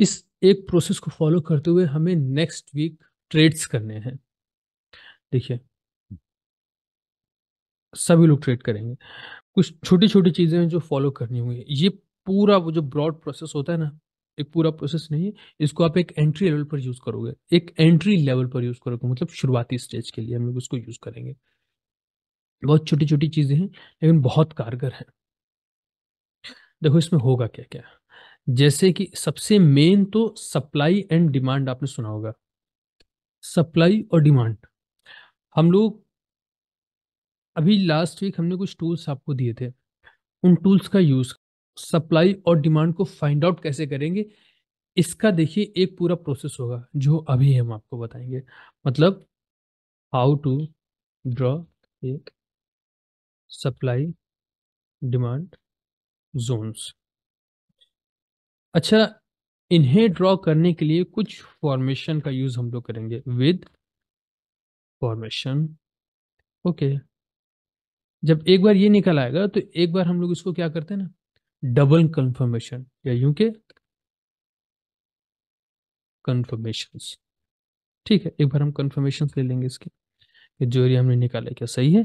इस एक प्रोसेस को फॉलो करते हुए हमें नेक्स्ट वीक ट्रेड्स करने हैं देखिए सभी लोग ट्रेड करेंगे कुछ छोटी छोटी चीज़ें हैं जो फॉलो करनी होंगी ये पूरा वो जो ब्रॉड प्रोसेस होता है ना एक पूरा प्रोसेस नहीं है इसको आप एक एंट्री लेवल पर यूज़ करोगे एक एंट्री लेवल पर यूज़ करोगे मतलब शुरुआती स्टेज के लिए हम लोग उसको यूज़ करेंगे बहुत छोटी छोटी चीज़ें हैं लेकिन बहुत कारगर हैं देखो इसमें होगा क्या क्या जैसे कि सबसे मेन तो सप्लाई एंड डिमांड आपने सुना होगा सप्लाई और डिमांड हम लोग अभी लास्ट वीक हमने कुछ टूल्स आपको दिए थे उन टूल्स का यूज़ सप्लाई और डिमांड को फाइंड आउट कैसे करेंगे इसका देखिए एक पूरा प्रोसेस होगा जो अभी हम आपको बताएंगे मतलब हाउ टू ड्रॉ एक सप्लाई डिमांड जोन्स अच्छा इन्हें ड्रॉ करने के लिए कुछ फॉर्मेशन का यूज हम लोग करेंगे विद फॉर्मेशन ओके जब एक बार ये निकल आएगा तो एक बार हम लोग इसको क्या करते हैं ना डबल कंफर्मेशन या यूं के कन्फर्मेशन ठीक है एक बार हम कन्फर्मेशन ले लेंगे इसके जो एरिया हमने निकाला क्या सही है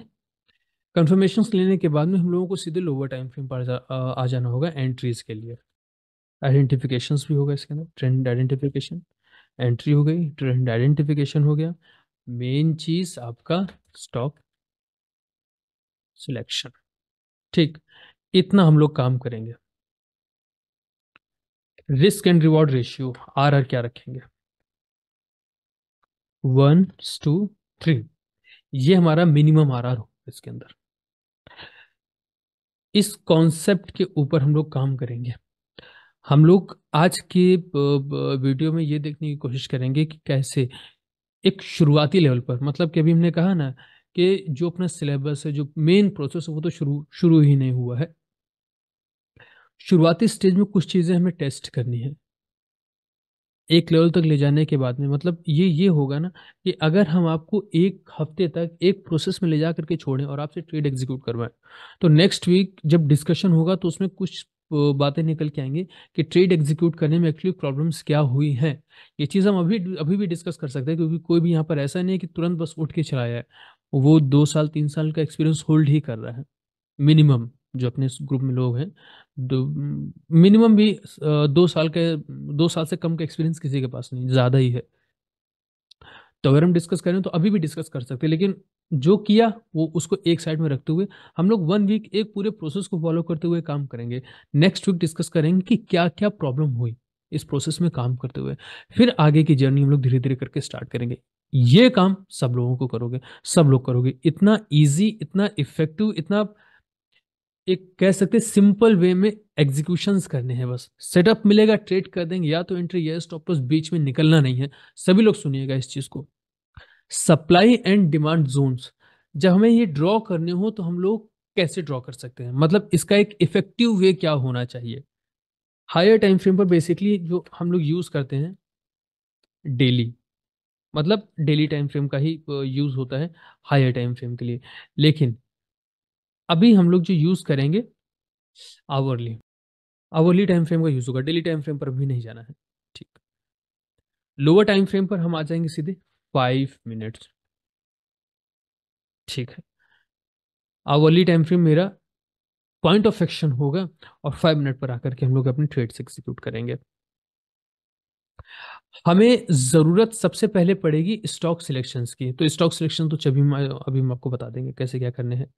कन्फर्मेशन लेने के बाद में हम लोगों को सीधे लोअर टाइम फ्रेम पर आ जाना होगा एंट्रीज के लिए आइडेंटिफिकेशन भी होगा इसके अंदर ट्रेंड आइडेंटिफिकेशन एंट्री हो गई ट्रेंड आइडेंटिफिकेशन हो गया मेन चीज आपका स्टॉक सिलेक्शन ठीक इतना हम लोग काम करेंगे risk and reward ratio R R क्या रखेंगे वन टू थ्री ये हमारा मिनिमम आर आर होगा इसके अंदर इस कॉन्सेप्ट के ऊपर हम लोग काम करेंगे हम लोग आज के वीडियो में ये देखने की कोशिश करेंगे कि कैसे एक शुरुआती लेवल पर मतलब कि अभी हमने कहा ना कि जो अपना सिलेबस है जो मेन प्रोसेस है वो तो शुरू शुरू ही नहीं हुआ है शुरुआती स्टेज में कुछ चीज़ें हमें टेस्ट करनी है एक लेवल तक ले जाने के बाद में मतलब ये ये होगा ना कि अगर हम आपको एक हफ्ते तक एक प्रोसेस में ले जा करके छोड़ें और आपसे ट्रेड एग्जीक्यूट करवाएं तो नेक्स्ट वीक जब डिस्कशन होगा तो उसमें कुछ बातें निकल के आएंगी कि ट्रेड एग्जीक्यूट करने में एक्चुअली प्रॉब्लम्स क्या हुई हैं ये चीज़ हम अभी अभी भी डिस्कस कर सकते हैं क्योंकि कोई भी यहाँ पर ऐसा नहीं है कि तुरंत बस उठ के चलाया है वो दो साल तीन साल का एक्सपीरियंस होल्ड ही कर रहा है मिनिमम जो अपने ग्रुप में लोग हैं मिनिमम भी दो साल के दो साल से कम का एक्सपीरियंस किसी के पास नहीं ज़्यादा ही है तो अगर हम डिस्कस करें तो अभी भी डिस्कस कर सकते हैं लेकिन जो किया वो उसको एक साइड में रखते हुए हम लोग वन वीक एक पूरे प्रोसेस को फॉलो करते हुए काम करेंगे नेक्स्ट वीक डिस्कस करेंगे कि क्या क्या प्रॉब्लम हुई इस प्रोसेस में काम करते हुए फिर आगे की जर्नी हम लोग धीरे धीरे करके स्टार्ट करेंगे ये काम सब लोगों को करोगे सब लोग करोगे इतना ईजी इतना इफेक्टिव इतना एक कह सकते सिंपल वे में एग्जीक्यूशन करने हैं बस सेटअप मिलेगा ट्रेड कर देंगे या तो एंट्री या स्टॉप लॉस बीच में निकलना नहीं है सभी लोग सुनिएगा इस चीज को सप्लाई एंड डिमांड जोन्स जब हमें ये ड्रॉ करने हो तो हम लोग कैसे ड्रॉ कर सकते हैं मतलब इसका एक इफेक्टिव वे क्या होना चाहिए हायर टाइम फ्रेम पर बेसिकली जो हम लोग यूज़ करते हैं डेली मतलब डेली टाइम फ्रेम का ही यूज़ होता है हायर टाइम फ्रेम के लिए लेकिन अभी हम लोग जो यूज़ करेंगे आवरली आवरली टाइम फ्रेम का यूज़ होगा डेली टाइम फ्रेम पर भी नहीं जाना है ठीक लोअर टाइम फ्रेम पर हम आ जाएंगे सीधे फाइव मिनट्स ठीक है आवरली टाइम फ्रेम मेरा पॉइंट ऑफ एक्शन होगा और फाइव मिनट पर आकर के हम लोग अपने ट्रेड्स एग्जीक्यूट करेंगे हमें ज़रूरत सबसे पहले पड़ेगी स्टॉक सिलेक्शंस की तो स्टॉक सिलेक्शन तो चभी अभी हम आपको बता देंगे कैसे क्या करने हैं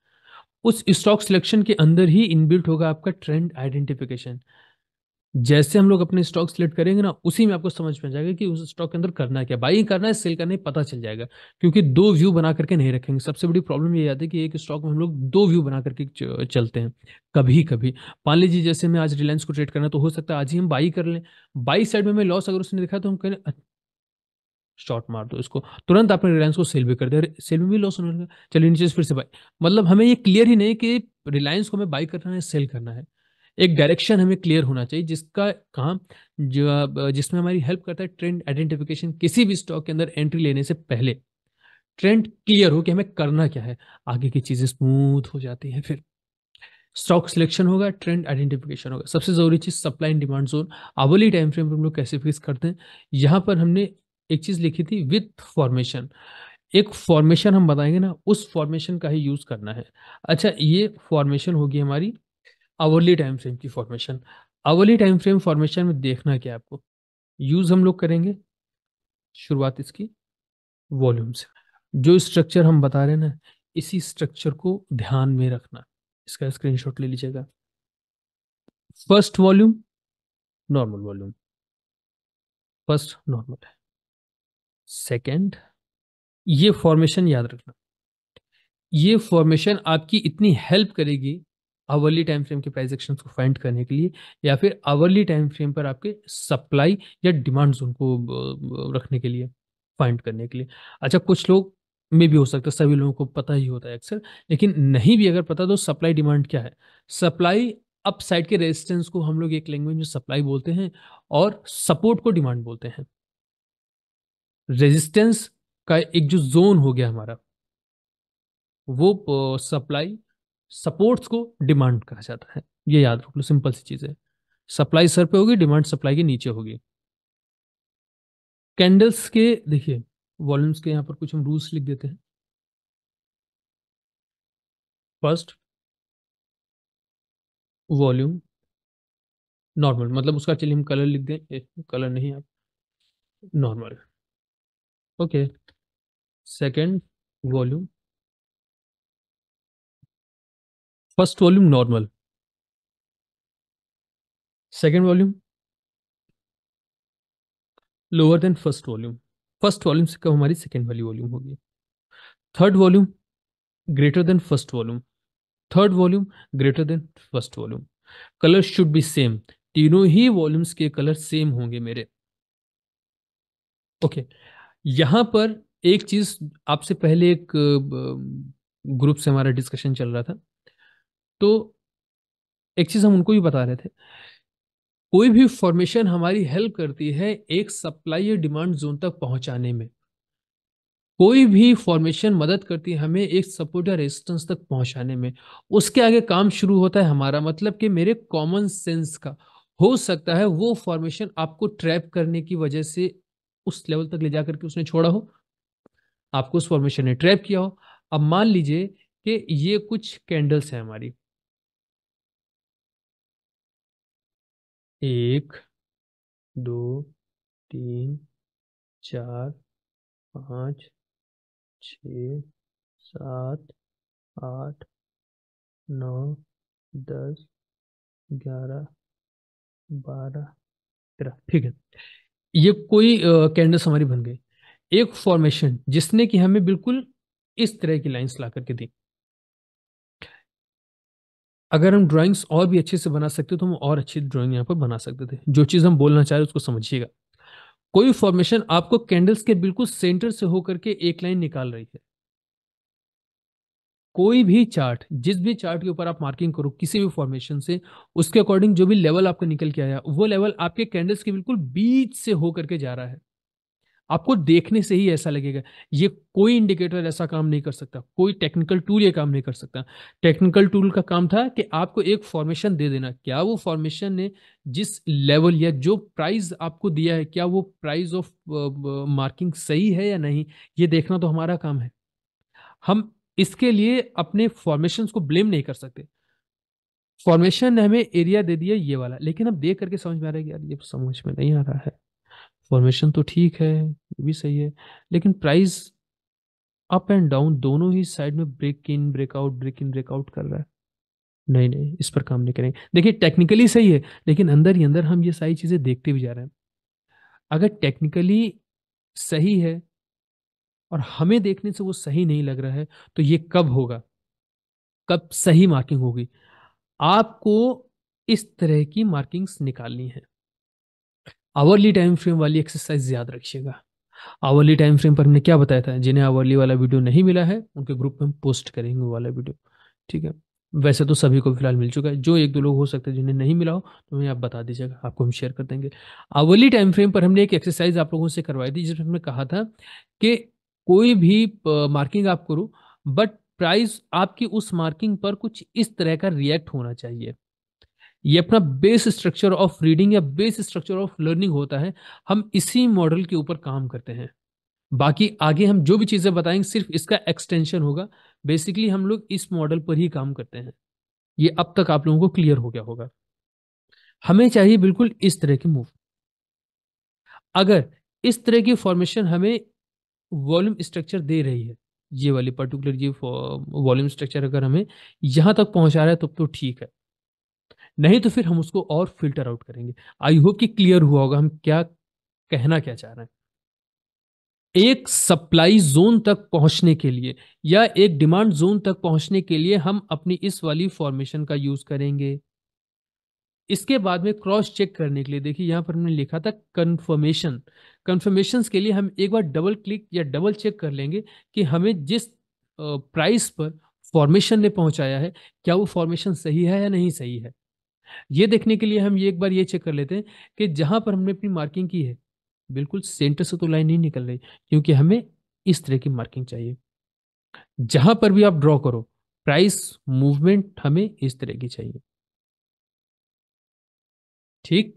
उस स्टॉक सिलेक्शन के अंदर ही इनबिल्ट होगा आपका ट्रेंड आइडेंटिफिकेशन जैसे हम लोग अपने स्टॉक सिलेक्ट करेंगे ना उसी में आपको समझ में जाएगा कि उस स्टॉक के अंदर करना है क्या बाइंग करना है सेल करना है पता चल जाएगा क्योंकि दो व्यू बना करके नहीं रखेंगे सबसे बड़ी प्रॉब्लम ये आती है कि एक स्टॉक में हम लोग दो व्यू बना करके चलते हैं कभी कभी मान लीजिए जैसे मैं आज रिलायंस को ट्रेड करना तो हो सकता है आज ही हम बाई कर लें बाई साइड में लॉस अगर उसने देखा तो हम कहें शॉर्ट मार दो इसको तुरंत आपने रिलायंस को सेल भी कर दिया सेल में भी लॉस होने लगा चलिए नीचे फिर से बाई मतलब हमें ये क्लियर ही नहीं कि रिलायंस को हमें बाई करना है सेल करना है एक डायरेक्शन हमें क्लियर होना चाहिए जिसका काम जो जिसमें हमारी हेल्प करता है ट्रेंड आइडेंटिफिकेशन किसी भी स्टॉक के अंदर एंट्री लेने से पहले ट्रेंड क्लियर हो कि हमें करना क्या है आगे की चीज़ें स्मूथ हो जाती है फिर स्टॉक सिलेक्शन होगा ट्रेंड आइडेंटिफिकेशन होगा सबसे जरूरी चीज supply and demand zone hourly time frame पर हम लोग कैसे फिक्स करते हैं यहाँ पर हमने एक चीज लिखी थी विथ फॉर्मेशन एक फॉर्मेशन हम बताएंगे ना उस फॉर्मेशन का ही यूज करना है अच्छा ये फॉर्मेशन होगी हमारी आवरली टाइम फ्रेम की formation hourly time frame formation में देखना क्या आपको यूज हम लोग करेंगे शुरुआत इसकी वॉल्यूम से जो स्ट्रक्चर हम बता रहे हैं ना इसी स्ट्रक्चर को ध्यान में रखना इसका स्क्रीनशॉट ले लीजिएगा first volume normal volume first normal है सेकंड ये फॉर्मेशन याद रखना ये फॉर्मेशन आपकी इतनी हेल्प करेगी आवरली टाइम फ्रेम के प्राइस एक्शन को फाइंड करने के लिए या फिर आवरली टाइम फ्रेम पर आपके सप्लाई या डिमांड जोन को रखने के लिए फाइंड करने के लिए अच्छा कुछ लोग में भी हो सकता है सभी लोगों को पता ही होता है अक्सर लेकिन नहीं भी अगर पता तो सप्लाई डिमांड क्या है सप्लाई अप साइड के रेजिस्टेंस को हम लोग एक लैंग्वेज में सप्लाई बोलते हैं और सपोर्ट को डिमांड बोलते हैं रेजिस्टेंस का एक जो जोन हो गया हमारा वो सप्लाई सपोर्ट्स को डिमांड कहा जाता है ये याद रख लो सिंपल सी चीज है सप्लाई सर पे होगी डिमांड सप्लाई के नीचे होगी कैंडल्स के देखिए वॉल्यूम्स के यहां पर कुछ हम रूल्स लिख देते हैं फर्स्ट वॉल्यूम नॉर्मल मतलब उसका चलिए हम कलर लिख दें कलर नहीं आप normal okay second volume first volume normal second volume lower than first volume first volume से कब हमारी सेकेंड वाली वॉल्यूम होगी third volume greater than first volume third volume greater than first volume colour should be same तीनों ही volumes के colour same होंगे मेरे ओके okay. यहाँ पर एक चीज आपसे पहले एक ग्रुप से हमारा डिस्कशन चल रहा था तो एक चीज हम उनको भी बता रहे थे कोई भी फॉर्मेशन हमारी हेल्प करती है एक सप्लाई या डिमांड जोन तक पहुंचाने में कोई भी फॉर्मेशन मदद करती है हमें एक सपोर्ट या रेजिस्टेंस तक पहुंचाने में उसके आगे काम शुरू होता है हमारा मतलब कि मेरे कॉमन सेंस का हो सकता है वो फॉर्मेशन आपको ट्रैप करने की वजह से उस लेवल तक ले जा करके उसने छोड़ा हो आपको उस फॉर्मेशन ने ट्रैप किया हो अब मान लीजिए कि ये कुछ कैंडल्स हैं हमारी एक दो तीन चार पाँच छ सात आठ नौ दस ग्यारह बारह तेरह ठीक है ये कोई कैंडल्स हमारी बन गई एक फॉर्मेशन जिसने कि हमें बिल्कुल इस तरह की लाइंस ला करके दी अगर हम ड्राइंग्स और भी अच्छे से बना सकते तो हम और अच्छी ड्राइंग यहाँ पर बना सकते थे जो चीज़ हम बोलना चाह रहे उसको समझिएगा कोई फॉर्मेशन आपको कैंडल्स के बिल्कुल सेंटर से होकर के एक लाइन निकाल रही है कोई भी चार्ट जिस भी चार्ट के ऊपर आप मार्किंग करो किसी भी फॉर्मेशन से उसके अकॉर्डिंग जो भी लेवल आपको निकल के आया वो लेवल आपके कैंडल्स के बिल्कुल बीच से होकर के जा रहा है आपको देखने से ही ऐसा लगेगा ये कोई इंडिकेटर ऐसा काम नहीं कर सकता कोई टेक्निकल टूल ये काम नहीं कर सकता टेक्निकल टूल का काम था कि आपको एक फॉर्मेशन दे देना क्या वो फॉर्मेशन ने जिस लेवल या जो प्राइस आपको दिया है क्या वो प्राइस ऑफ मार्किंग सही है या नहीं ये देखना तो हमारा काम है हम इसके लिए अपने फॉर्मेशन को ब्लेम नहीं कर सकते फॉर्मेशन ने हमें एरिया दे दिया ये वाला लेकिन अब देख करके समझ में आ रहा है कि यार ये समझ में नहीं आ रहा है फॉर्मेशन तो ठीक है ये भी सही है लेकिन प्राइस अप एंड डाउन दोनों ही साइड में break in breakout break in breakout कर रहा है नहीं नहीं इस पर काम नहीं करेंगे देखिए टेक्निकली सही है लेकिन अंदर ही अंदर हम ये सारी चीज़ें देखते भी जा रहे हैं अगर टेक्निकली सही है और हमें देखने से वो सही नहीं लग रहा है तो ये कब होगा कब सही मार्किंग होगी आपको इस तरह की मार्किंग्स निकालनी है आवर्ली टाइम फ्रेम वाली एक्सरसाइज याद रखिएगा आवर्ली टाइम फ्रेम पर हमने क्या बताया था जिन्हें आवर्ली वाला वीडियो नहीं मिला है उनके ग्रुप में हम पोस्ट करेंगे वाला वीडियो ठीक है वैसे तो सभी को फिलहाल मिल चुका है जो एक दो लोग हो सकते हैं जिन्हें नहीं मिला हो तो हमें आप बता दीजिएगा आपको हम शेयर कर देंगे आवर्ली टाइम फ्रेम पर हमने एक एक्सरसाइज आप लोगों से करवाई थी जिसमें हमने कहा था कि कोई भी मार्किंग आप करो बट प्राइस आपकी उस मार्किंग पर कुछ इस तरह का रिएक्ट होना चाहिए ये अपना बेस स्ट्रक्चर ऑफ रीडिंग या बेस स्ट्रक्चर ऑफ लर्निंग होता है हम इसी मॉडल के ऊपर काम करते हैं बाकी आगे हम जो भी चीज़ें बताएंगे सिर्फ इसका एक्सटेंशन होगा बेसिकली हम लोग इस मॉडल पर ही काम करते हैं ये अब तक आप लोगों को क्लियर हो गया होगा हमें चाहिए बिल्कुल इस तरह की मूव अगर इस तरह की फॉर्मेशन हमें वॉल्यूम स्ट्रक्चर दे रही है ये वाली पर्टिकुलर ये वॉल्यूम स्ट्रक्चर अगर हमें यहाँ तक पहुँचा रहा है तब तो ठीक है नहीं तो फिर हम उसको और फिल्टर आउट करेंगे आई होप कि क्लियर हुआ होगा हम क्या कहना क्या चाह रहे हैं एक सप्लाई जोन तक पहुंचने के लिए या एक डिमांड जोन तक पहुंचने के लिए हम अपनी इस वाली फॉर्मेशन का यूज करेंगे इसके बाद में क्रॉस चेक करने के लिए देखिए यहाँ पर हमने लिखा था कन्फर्मेशन कन्फर्मेशन के लिए हम एक बार डबल क्लिक या डबल चेक कर लेंगे कि हमें जिस प्राइस पर फॉर्मेशन ने पहुँचाया है क्या वो फॉर्मेशन सही है या नहीं सही है ये देखने के लिए हम ये एक बार ये चेक कर लेते हैं कि जहाँ पर हमने अपनी मार्किंग की है बिल्कुल सेंटर से तो लाइन नहीं निकल रही क्योंकि हमें इस तरह की मार्किंग चाहिए जहाँ पर भी आप ड्रॉ करो प्राइस मूवमेंट हमें इस तरह की चाहिए ठीक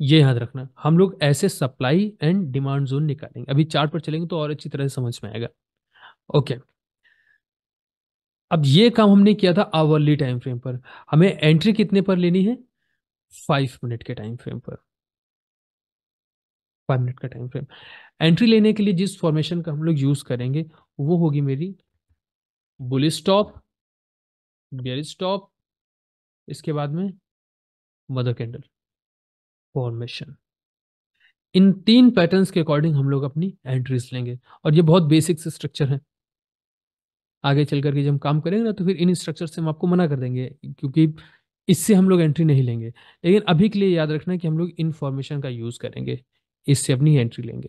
ये याद रखना हम लोग ऐसे सप्लाई एंड डिमांड जोन निकालेंगे अभी चार्ट पर चलेंगे तो और अच्छी तरह से समझ में आएगा ओके अब ये काम हमने किया था आवरली टाइम फ्रेम पर हमें एंट्री कितने पर लेनी है फाइव मिनट के टाइम फ्रेम पर फाइव मिनट का टाइम फ्रेम एंट्री लेने के लिए जिस फॉर्मेशन का हम लोग यूज करेंगे वो होगी मेरी बुलिस स्टॉप बियर स्टॉप इसके बाद में मदर कैंडल फॉर्मेशन इन तीन पैटर्न्स के अकॉर्डिंग हम लोग अपनी एंट्रीज लेंगे और ये बहुत बेसिक से स्ट्रक्चर है आगे चल करके जब हम काम करेंगे ना तो फिर इन स्ट्रक्चर से हम आपको मना कर देंगे क्योंकि इससे हम लोग एंट्री नहीं लेंगे लेकिन अभी के लिए याद रखना कि हम लोग इन्फॉर्मेशन का यूज़ करेंगे इससे अपनी एंट्री लेंगे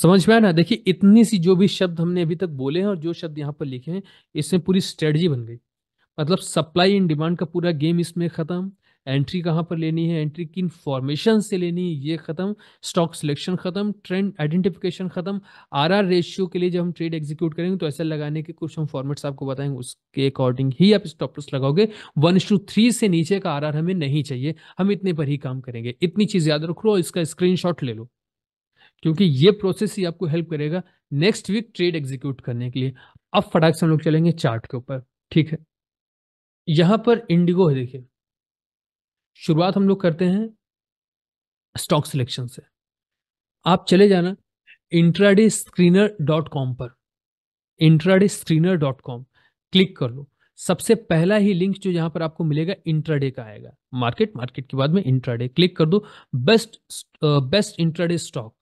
समझ में आया ना देखिए इतनी सी जो भी शब्द हमने अभी तक बोले हैं और जो शब्द यहाँ पर लिखे हैं इसमें पूरी स्ट्रेटजी बन गई मतलब सप्लाई एंड डिमांड का पूरा गेम इसमें ख़त्म एंट्री कहाँ पर लेनी है एंट्री किन फॉर्मेशन से लेनी है ये ख़त्म स्टॉक सिलेक्शन ख़त्म ट्रेंड आइडेंटिफिकेशन ख़त्म आर आर रेशियो के लिए जब हम ट्रेड एग्जीक्यूट करेंगे तो ऐसा लगाने के कुछ हम फॉर्मेट्स आपको बताएंगे उसके अकॉर्डिंग ही आप स्टॉप लॉस लगाओगे वन टू थ्री से नीचे का आर आर हमें नहीं चाहिए हम इतने पर ही काम करेंगे इतनी चीज़ याद रख लो और इसका स्क्रीन ले लो क्योंकि ये प्रोसेस ही आपको हेल्प करेगा नेक्स्ट वीक ट्रेड एग्जीक्यूट करने के लिए अब फटाक से हम लोग चलेंगे चार्ट के ऊपर ठीक है यहाँ पर इंडिगो है देखिए शुरुआत हम लोग करते हैं स्टॉक सिलेक्शन से आप चले जाना इंट्राडे स्क्रीनर डॉट कॉम पर intraday screener dot com click कर लो सबसे पहला ही लिंक जो यहाँ पर आपको मिलेगा इंट्राडे का आएगा मार्केट मार्केट के बाद में इंट्राडे क्लिक कर दो बेस्ट बेस्ट इंट्राडे स्टॉक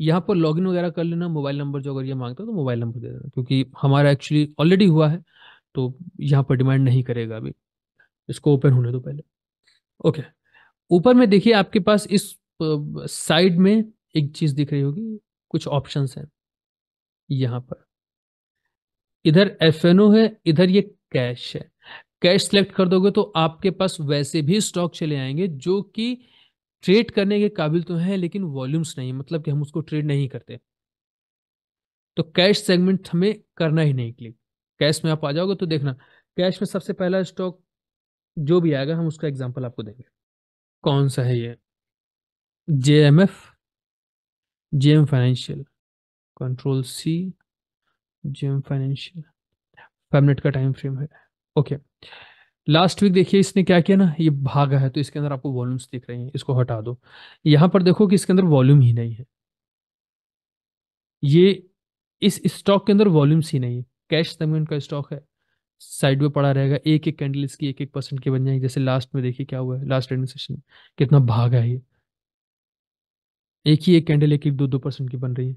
यहां पर लॉगिन वगैरह कर लेना मोबाइल नंबर जो अगर ये मांगता है तो मोबाइल नंबर दे देना क्योंकि हमारा एक्चुअली ऑलरेडी हुआ है तो यहां पर डिमांड नहीं करेगा अभी इसको ओपन होने दो पहले ओके ऊपर में देखिए आपके पास इस साइड में एक चीज दिख रही होगी कुछ ऑप्शंस हैं यहां पर इधर एफ है इधर ये कैश है कैश सेलेक्ट कर दोगे तो आपके पास वैसे भी स्टॉक चले आएंगे जो कि ट्रेड करने के काबिल तो हैं लेकिन वॉल्यूम्स नहीं मतलब कि हम उसको ट्रेड नहीं करते तो कैश सेगमेंट हमें करना ही नहीं क्लिक कैश में आप आ जाओगे तो देखना कैश में सबसे पहला स्टॉक जो भी आएगा हम उसका एग्जाम्पल आपको देंगे कौन सा है ये J M F J M financial control C J M financial five minute का टाइम फ्रेम है ओके लास्ट वीक देखिए इसने क्या किया ना ये भागा है तो इसके अंदर आपको वॉल्यूम्स दिख रही हैं इसको हटा दो यहां पर देखो कि इसके अंदर वॉल्यूम ही नहीं है ये इस स्टॉक के अंदर वॉल्यूम्स ही नहीं है कैश सेगमेंट का स्टॉक है साइड में पड़ा रहेगा एक एक कैंडल इसकी एक एक परसेंट की बन जाएगी जैसे लास्ट में देखिए क्या हुआ है लास्ट एडमिनिस्ट्रेशन कितना भाग है ये एक ही एक कैंडल एक एक दो दो परसेंट की बन रही है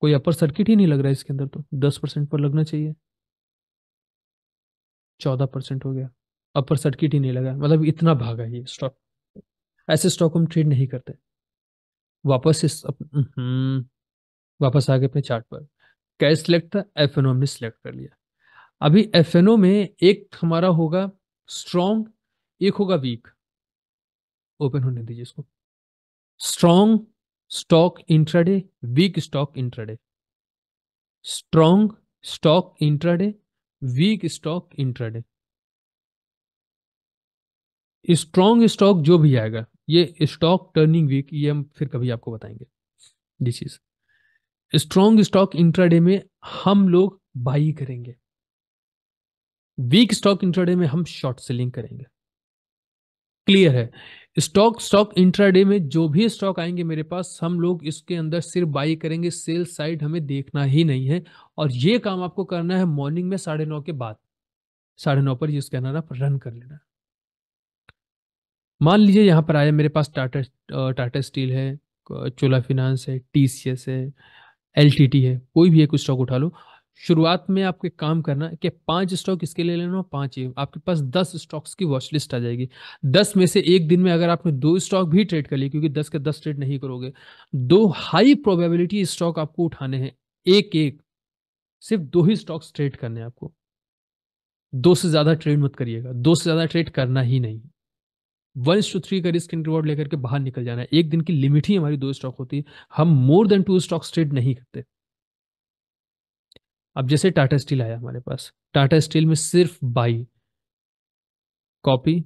कोई अपर सर्किट ही नहीं लग रहा है इसके अंदर तो दस परसेंट पर लगना चाहिए चौदह परसेंट हो गया अपर सर्किट ही नहीं लगा मतलब इतना है ये स्टॉक ऐसे स्टॉक हम ट्रेड नहीं करते वापस इस अप, हम्म, वापस आ गए अपने चार्ट पर कैश सिलेक्ट था एफ एन हमने सिलेक्ट कर लिया अभी एफ में एक हमारा होगा स्ट्रॉन्ग एक होगा वीक ओपन होने दीजिए इसको strong stock intraday weak stock intraday strong stock intraday weak stock intraday strong stock जो भी आएगा ये स्टॉक टर्निंग वीक ये हम फिर कभी आपको बताएंगे this is strong stock intraday में हम लोग बाई करेंगे वीक स्टॉक इंट्राडे में हम शॉर्ट सेलिंग करेंगे क्लियर है स्टॉक स्टॉक इंट्राडे में जो भी स्टॉक आएंगे मेरे पास हम लोग इसके अंदर सिर्फ बाई करेंगे सेल साइड हमें देखना ही नहीं है और ये काम आपको करना है मॉर्निंग में साढ़े नौ के बाद साढ़े नौ पर ये स्कैनर आप रन कर लेना मान लीजिए यहाँ पर आया मेरे पास टाटा टाटा स्टील है चोला फिनांस है टी है एल है कोई भी एक स्टॉक उठा लो शुरुआत में आपको एक काम करना कि पांच स्टॉक इसके लिए लेना पांच ही आपके पास दस स्टॉक्स की वॉच लिस्ट आ जाएगी दस में से एक दिन में अगर आपने दो स्टॉक भी ट्रेड कर लिए क्योंकि दस के दस ट्रेड नहीं करोगे दो हाई प्रोबेबिलिटी स्टॉक आपको उठाने हैं एक एक सिर्फ दो ही स्टॉक्स ट्रेड करने हैं आपको दो से ज्यादा ट्रेड मत करिएगा दो से ज्यादा ट्रेड करना ही नहीं वन टू थ्री का रिस्क एंड लेकर के बाहर निकल जाना है एक दिन की लिमिट ही हमारी दो स्टॉक होती है हम more than two stocks trade नहीं करते अब जैसे टाटा स्टील आया हमारे पास टाटा स्टील में सिर्फ बाई कॉपी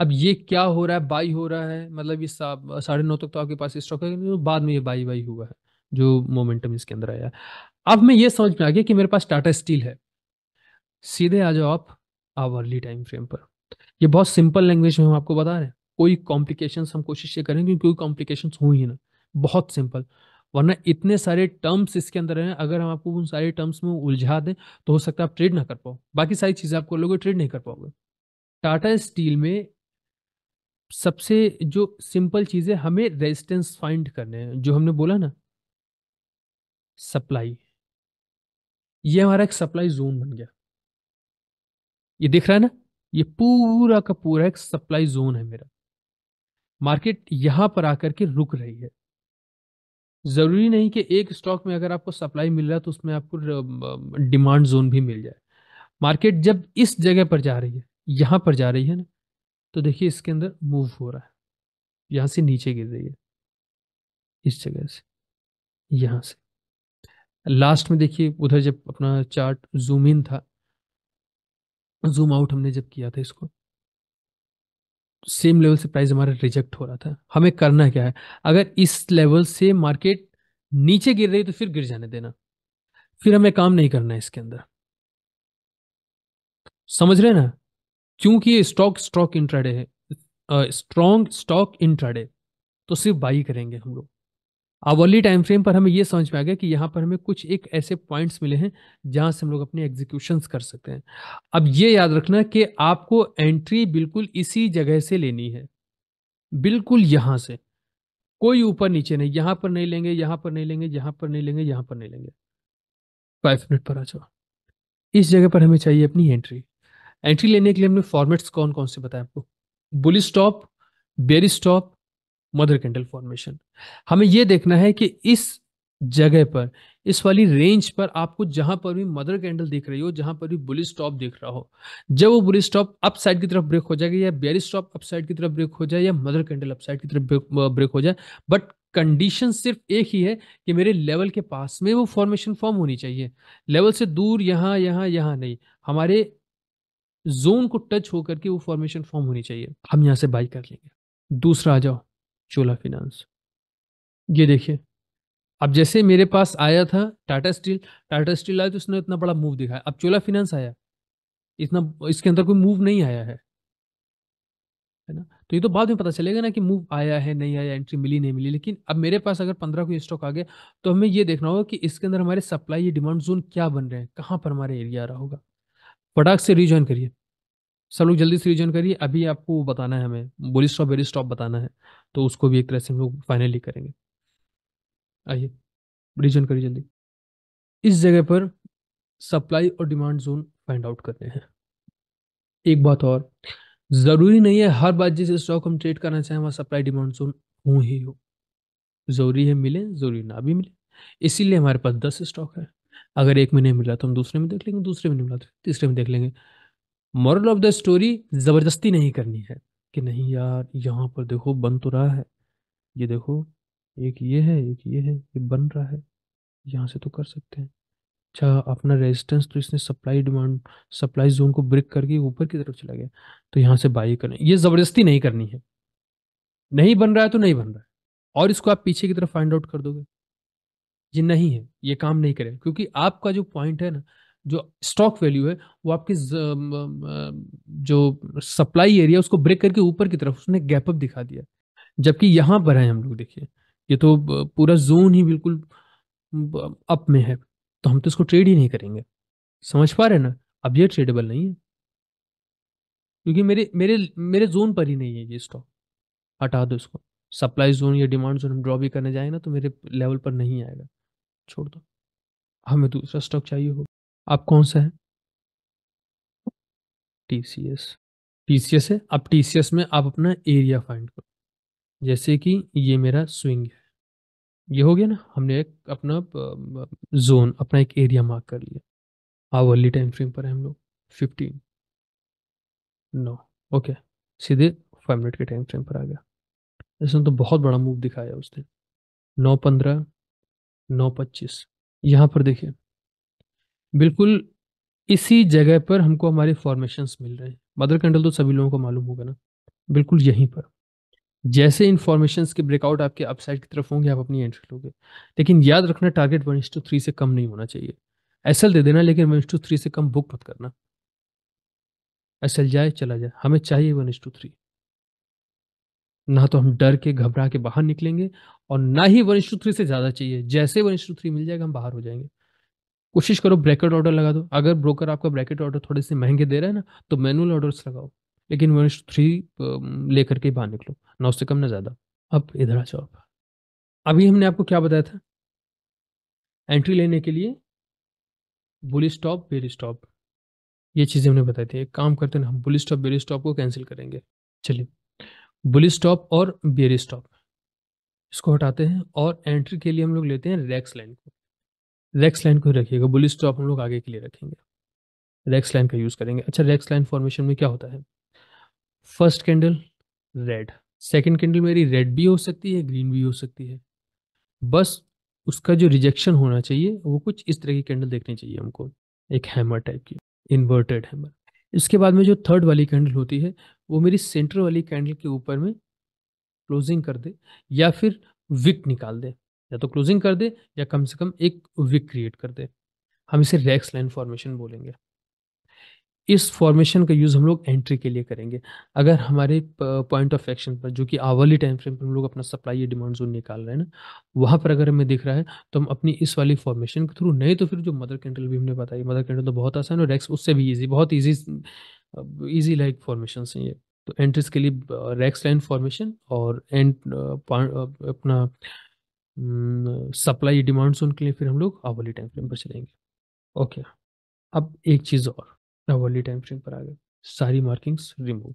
अब ये क्या हो रहा है बाई हो रहा है मतलब ये साढ़े नौ तक तो आपके पास स्टॉक है तो बाद में ये बाई बाई हुआ है जो मोमेंटम इसके अंदर आया अब मैं ये समझ में आ गया कि मेरे पास टाटा स्टील है सीधे आ जाओ आप आवर्ली टाइम फ्रेम पर ये बहुत सिंपल लैंग्वेज में हम आपको बता रहे हैं कोई कॉम्प्लिकेशन हम कोशिश ये करेंगे क्योंकि कॉम्प्लिकेशन हुई ही ना बहुत सिंपल वरना इतने सारे टर्म्स इसके अंदर हैं अगर हम आपको उन सारे टर्म्स में उलझा दें तो हो सकता है आप ट्रेड ना कर पाओ बाकी सारी चीज़ें आप कर लोगे ट्रेड नहीं कर पाओगे टाटा स्टील में सबसे जो सिंपल चीज़ है हमें रेजिस्टेंस फाइंड करने हैं जो हमने बोला ना सप्लाई ये हमारा एक सप्लाई जोन बन गया ये दिख रहा है ना ये पूरा का पूरा एक सप्लाई जोन है मेरा मार्केट यहां पर आकर के रुक रही है ज़रूरी नहीं कि एक स्टॉक में अगर आपको सप्लाई मिल रहा है तो उसमें आपको डिमांड जोन भी मिल जाए मार्केट जब इस जगह पर जा रही है यहाँ पर जा रही है ना तो देखिए इसके अंदर मूव हो रहा है यहाँ से नीचे गिर रही है इस जगह से यहाँ से लास्ट में देखिए उधर जब अपना चार्ट जूम इन था जूम आउट हमने जब किया था इसको सेम लेवल से प्राइस हमारा रिजेक्ट हो रहा था हमें करना क्या है अगर इस लेवल से मार्केट नीचे गिर रही तो फिर गिर जाने देना फिर हमें काम नहीं करना है इसके अंदर समझ रहे ना क्योंकि ये स्टॉक स्टॉक इंट्राडे है स्ट्रॉन्ग स्टॉक इंट्राडे तो सिर्फ बाई करेंगे हम लोग अर्ली टाइम फ्रेम पर हमें यह समझ में आ गया कि यहाँ पर हमें कुछ एक ऐसे पॉइंट्स मिले हैं जहां से हम लोग अपने एग्जीक्यूशंस कर सकते हैं अब ये याद रखना कि आपको एंट्री बिल्कुल इसी जगह से लेनी है बिल्कुल यहां से कोई ऊपर नीचे नहीं यहां पर नहीं लेंगे यहां पर नहीं लेंगे यहां पर नहीं लेंगे यहां पर नहीं लेंगे फाइव मिनट पर आ जाओ इस जगह पर हमें चाहिए अपनी एंट्री एंट्री लेने के लिए हमने फॉर्मेट्स कौन कौन से बताए आपको bully stop beary stop mother candle formation हमें यह देखना है कि इस जगह पर इस वाली रेंज पर आपको जहां पर भी मदर कैंडल दिख रही हो जहां पर भी बुलिस स्टॉप दिख रहा हो जब वो बुलिस स्टॉप अप साइड की तरफ ब्रेक हो जाएगा या बेरी स्टॉप अप साइड की तरफ ब्रेक हो जाए या मदर कैंडल अप साइड की तरफ ब्रेक हो जाए बट कंडीशन सिर्फ एक ही है कि मेरे लेवल के पास में वो फॉर्मेशन फॉर्म होनी चाहिए लेवल से दूर यहाँ यहाँ यहाँ नहीं हमारे जोन को टच होकर के वो फॉर्मेशन फॉर्म होनी चाहिए हम यहाँ से बाई कर लेंगे दूसरा आ जाओ चोला फिनांस ये देखिए अब जैसे मेरे पास आया था टाटा स्टील टाटा स्टील आया तो उसने इतना बड़ा मूव दिखाया अब चोला फिनेंस आया इतना इसके अंदर कोई मूव नहीं आया है है ना तो ये तो बाद में पता चलेगा ना कि मूव आया है नहीं आया एंट्री मिली नहीं मिली लेकिन अब मेरे पास अगर पंद्रह कोई स्टॉक आ गया तो हमें ये देखना होगा कि इसके अंदर हमारे सप्लाई या डिमांड जोन क्या बन रहे हैं कहाँ पर हमारे एरिया आ रहा होगा पटाख से रिजॉइन करिए सब लोग जल्दी से रिजॉइन करिए अभी आपको बताना है हमें बोली स्टॉप बेरी स्टॉप बताना है तो उसको भी एक तरह से हम लोग फाइनली करेंगे आइए रीजन करिए जल्दी इस जगह पर सप्लाई और डिमांड जोन फाइंड आउट करते हैं एक बात और ज़रूरी नहीं है हर बार जिस स्टॉक हम ट्रेड करना चाहें वहाँ सप्लाई डिमांड जोन हो ही हो ज़रूरी है मिले ज़रूरी ना भी मिले इसीलिए हमारे पास दस स्टॉक है अगर एक में नहीं मिला तो हम दूसरे में देख लेंगे दूसरे में नहीं मिला तो तीसरे में देख लेंगे मॉरल ऑफ द स्टोरी ज़बरदस्ती नहीं करनी है कि नहीं यार यहाँ पर देखो बन तो रहा है ये देखो एक ये है एक ये है ये बन रहा है यहाँ से तो कर सकते हैं अच्छा अपना रेजिस्टेंस तो इसने सप्लाई डिमांड सप्लाई जोन को ब्रेक करके ऊपर की तरफ चला गया तो यहाँ से बाई करें ये ज़बरदस्ती नहीं करनी है नहीं बन रहा है तो नहीं बन रहा है और इसको आप पीछे की तरफ फाइंड आउट कर दोगे ये नहीं है ये काम नहीं करेगा क्योंकि आपका जो पॉइंट है ना जो स्टॉक वैल्यू है वो आपके जो सप्लाई एरिया उसको ब्रेक करके ऊपर की तरफ उसने गैप अप दिखा दिया जबकि यहाँ पर है हम लोग देखिए ये तो पूरा जोन ही बिल्कुल अप में है तो हम तो इसको ट्रेड ही नहीं करेंगे समझ पा रहे ना अब ये ट्रेडेबल नहीं है क्योंकि मेरे मेरे मेरे जोन पर ही नहीं है ये स्टॉक हटा दो इसको सप्लाई जोन या डिमांड जोन हम ड्रॉ भी करने जाएंगे ना तो मेरे लेवल पर नहीं आएगा छोड़ दो हमें दूसरा स्टॉक चाहिए हो आप कौन सा है T C S T C S है अब टी सी एस में आप अपना एरिया फाइंड करो जैसे कि ये मेरा स्विंग है ये हो गया ना हमने एक अपना जोन अपना एक एरिया मार्क कर लिया आवरली टाइम फ्रेम पर है हम लोग फिफ्टीन नौ ओके सीधे फाइव मिनट के टाइम फ्रेम पर आ गया इसने तो बहुत बड़ा मूव दिखाया उसने नौ पंद्रह नौ पच्चीस यहाँ पर देखिए बिल्कुल इसी जगह पर हमको हमारे फॉर्मेशंस मिल रहे हैं मदर कैंडल तो सभी लोगों को मालूम होगा ना बिल्कुल यहीं पर जैसे इन्फॉर्मेशन के ब्रेकआउट आपके अपसाइड की तरफ होंगे आप अपनी एंट्री लोगे लेकिन याद रखना टारगेट वन टू थ्री से कम नहीं होना चाहिए एस दे देना लेकिन वन टू थ्री से कम बुक मत करना एस जाए चला जाए हमें चाहिए वन टू थ्री ना तो हम डर के घबरा के बाहर निकलेंगे और ना ही वन टू थ्री से ज़्यादा चाहिए जैसे वन टू थ्री मिल जाएगा हम बाहर हो जाएंगे कोशिश करो ब्रैकेट ऑर्डर लगा दो अगर ब्रोकर आपका ब्रैकेट ऑर्डर थोड़े से महंगे दे रहा है ना तो मैनुअल ऑर्डर्स लगाओ लेकिन वन थ्री लेकर के बाहर निकलो नौ से कम ना ज़्यादा अब इधर आ जाओ आप अभी हमने आपको क्या बताया था एंट्री लेने के लिए बुली स्टॉप बेरी स्टॉप ये चीज़ें हमने बताई थी एक काम करते हैं हम बुली स्टॉप बेरी स्टॉप को कैंसिल करेंगे चलिए बुली स्टॉप और बेरी स्टॉप इसको हटाते हैं और एंट्री के लिए हम लोग लेते हैं रेक्स लाइन को रेक्स लाइन को ही रखिएगा बुली स्टॉप हम लोग आगे के लिए रखेंगे रेक्स लाइन का यूज़ करेंगे अच्छा रेक्स लाइन फॉर्मेशन में क्या होता है first candle red second candle मेरी रेड भी हो सकती है ग्रीन भी हो सकती है बस उसका जो रिजेक्शन होना चाहिए वो कुछ इस तरह की कैंडल देखनी चाहिए हमको एक हैमर टाइप की इन्वर्टेड हैमर इसके बाद में जो थर्ड वाली कैंडल होती है वो मेरी सेंटर वाली कैंडल के ऊपर में क्लोजिंग कर दे या फिर विक निकाल दे या तो क्लोजिंग कर दे या कम से कम एक विक क्रिएट कर दे हम इसे रैक्स लाइन फॉर्मेशन बोलेंगे इस फॉर्मेशन का यूज़ हम लोग एंट्री के लिए करेंगे अगर हमारे पॉइंट ऑफ एक्शन पर जो कि आवर्ली टाइम फ्रेम पर हम लोग अपना सप्लाई या डिमांड जोन निकाल रहे हैं ना वहाँ पर अगर हमें दिख रहा है तो हम अपनी इस वाली फॉर्मेशन के थ्रू नहीं तो फिर जो मदर कैंडल भी हमने बताई मदर कैंडल तो बहुत आसान और रेक्स उससे भी ईजी बहुत ईजी ईजी लाइक फॉर्मेशन है ये तो एंट्रीज के लिए रेक्स लाइन फॉर्मेशन और एंड अपना सप्लाई डिमांड जोन के लिए फिर हम लोग आवर्ली टाइम फ्रेम पर चलेंगे ओके अब एक चीज़ और वर्ली टाइम फ्रेम पर आ गए सारी मार्किंग्स रिमूव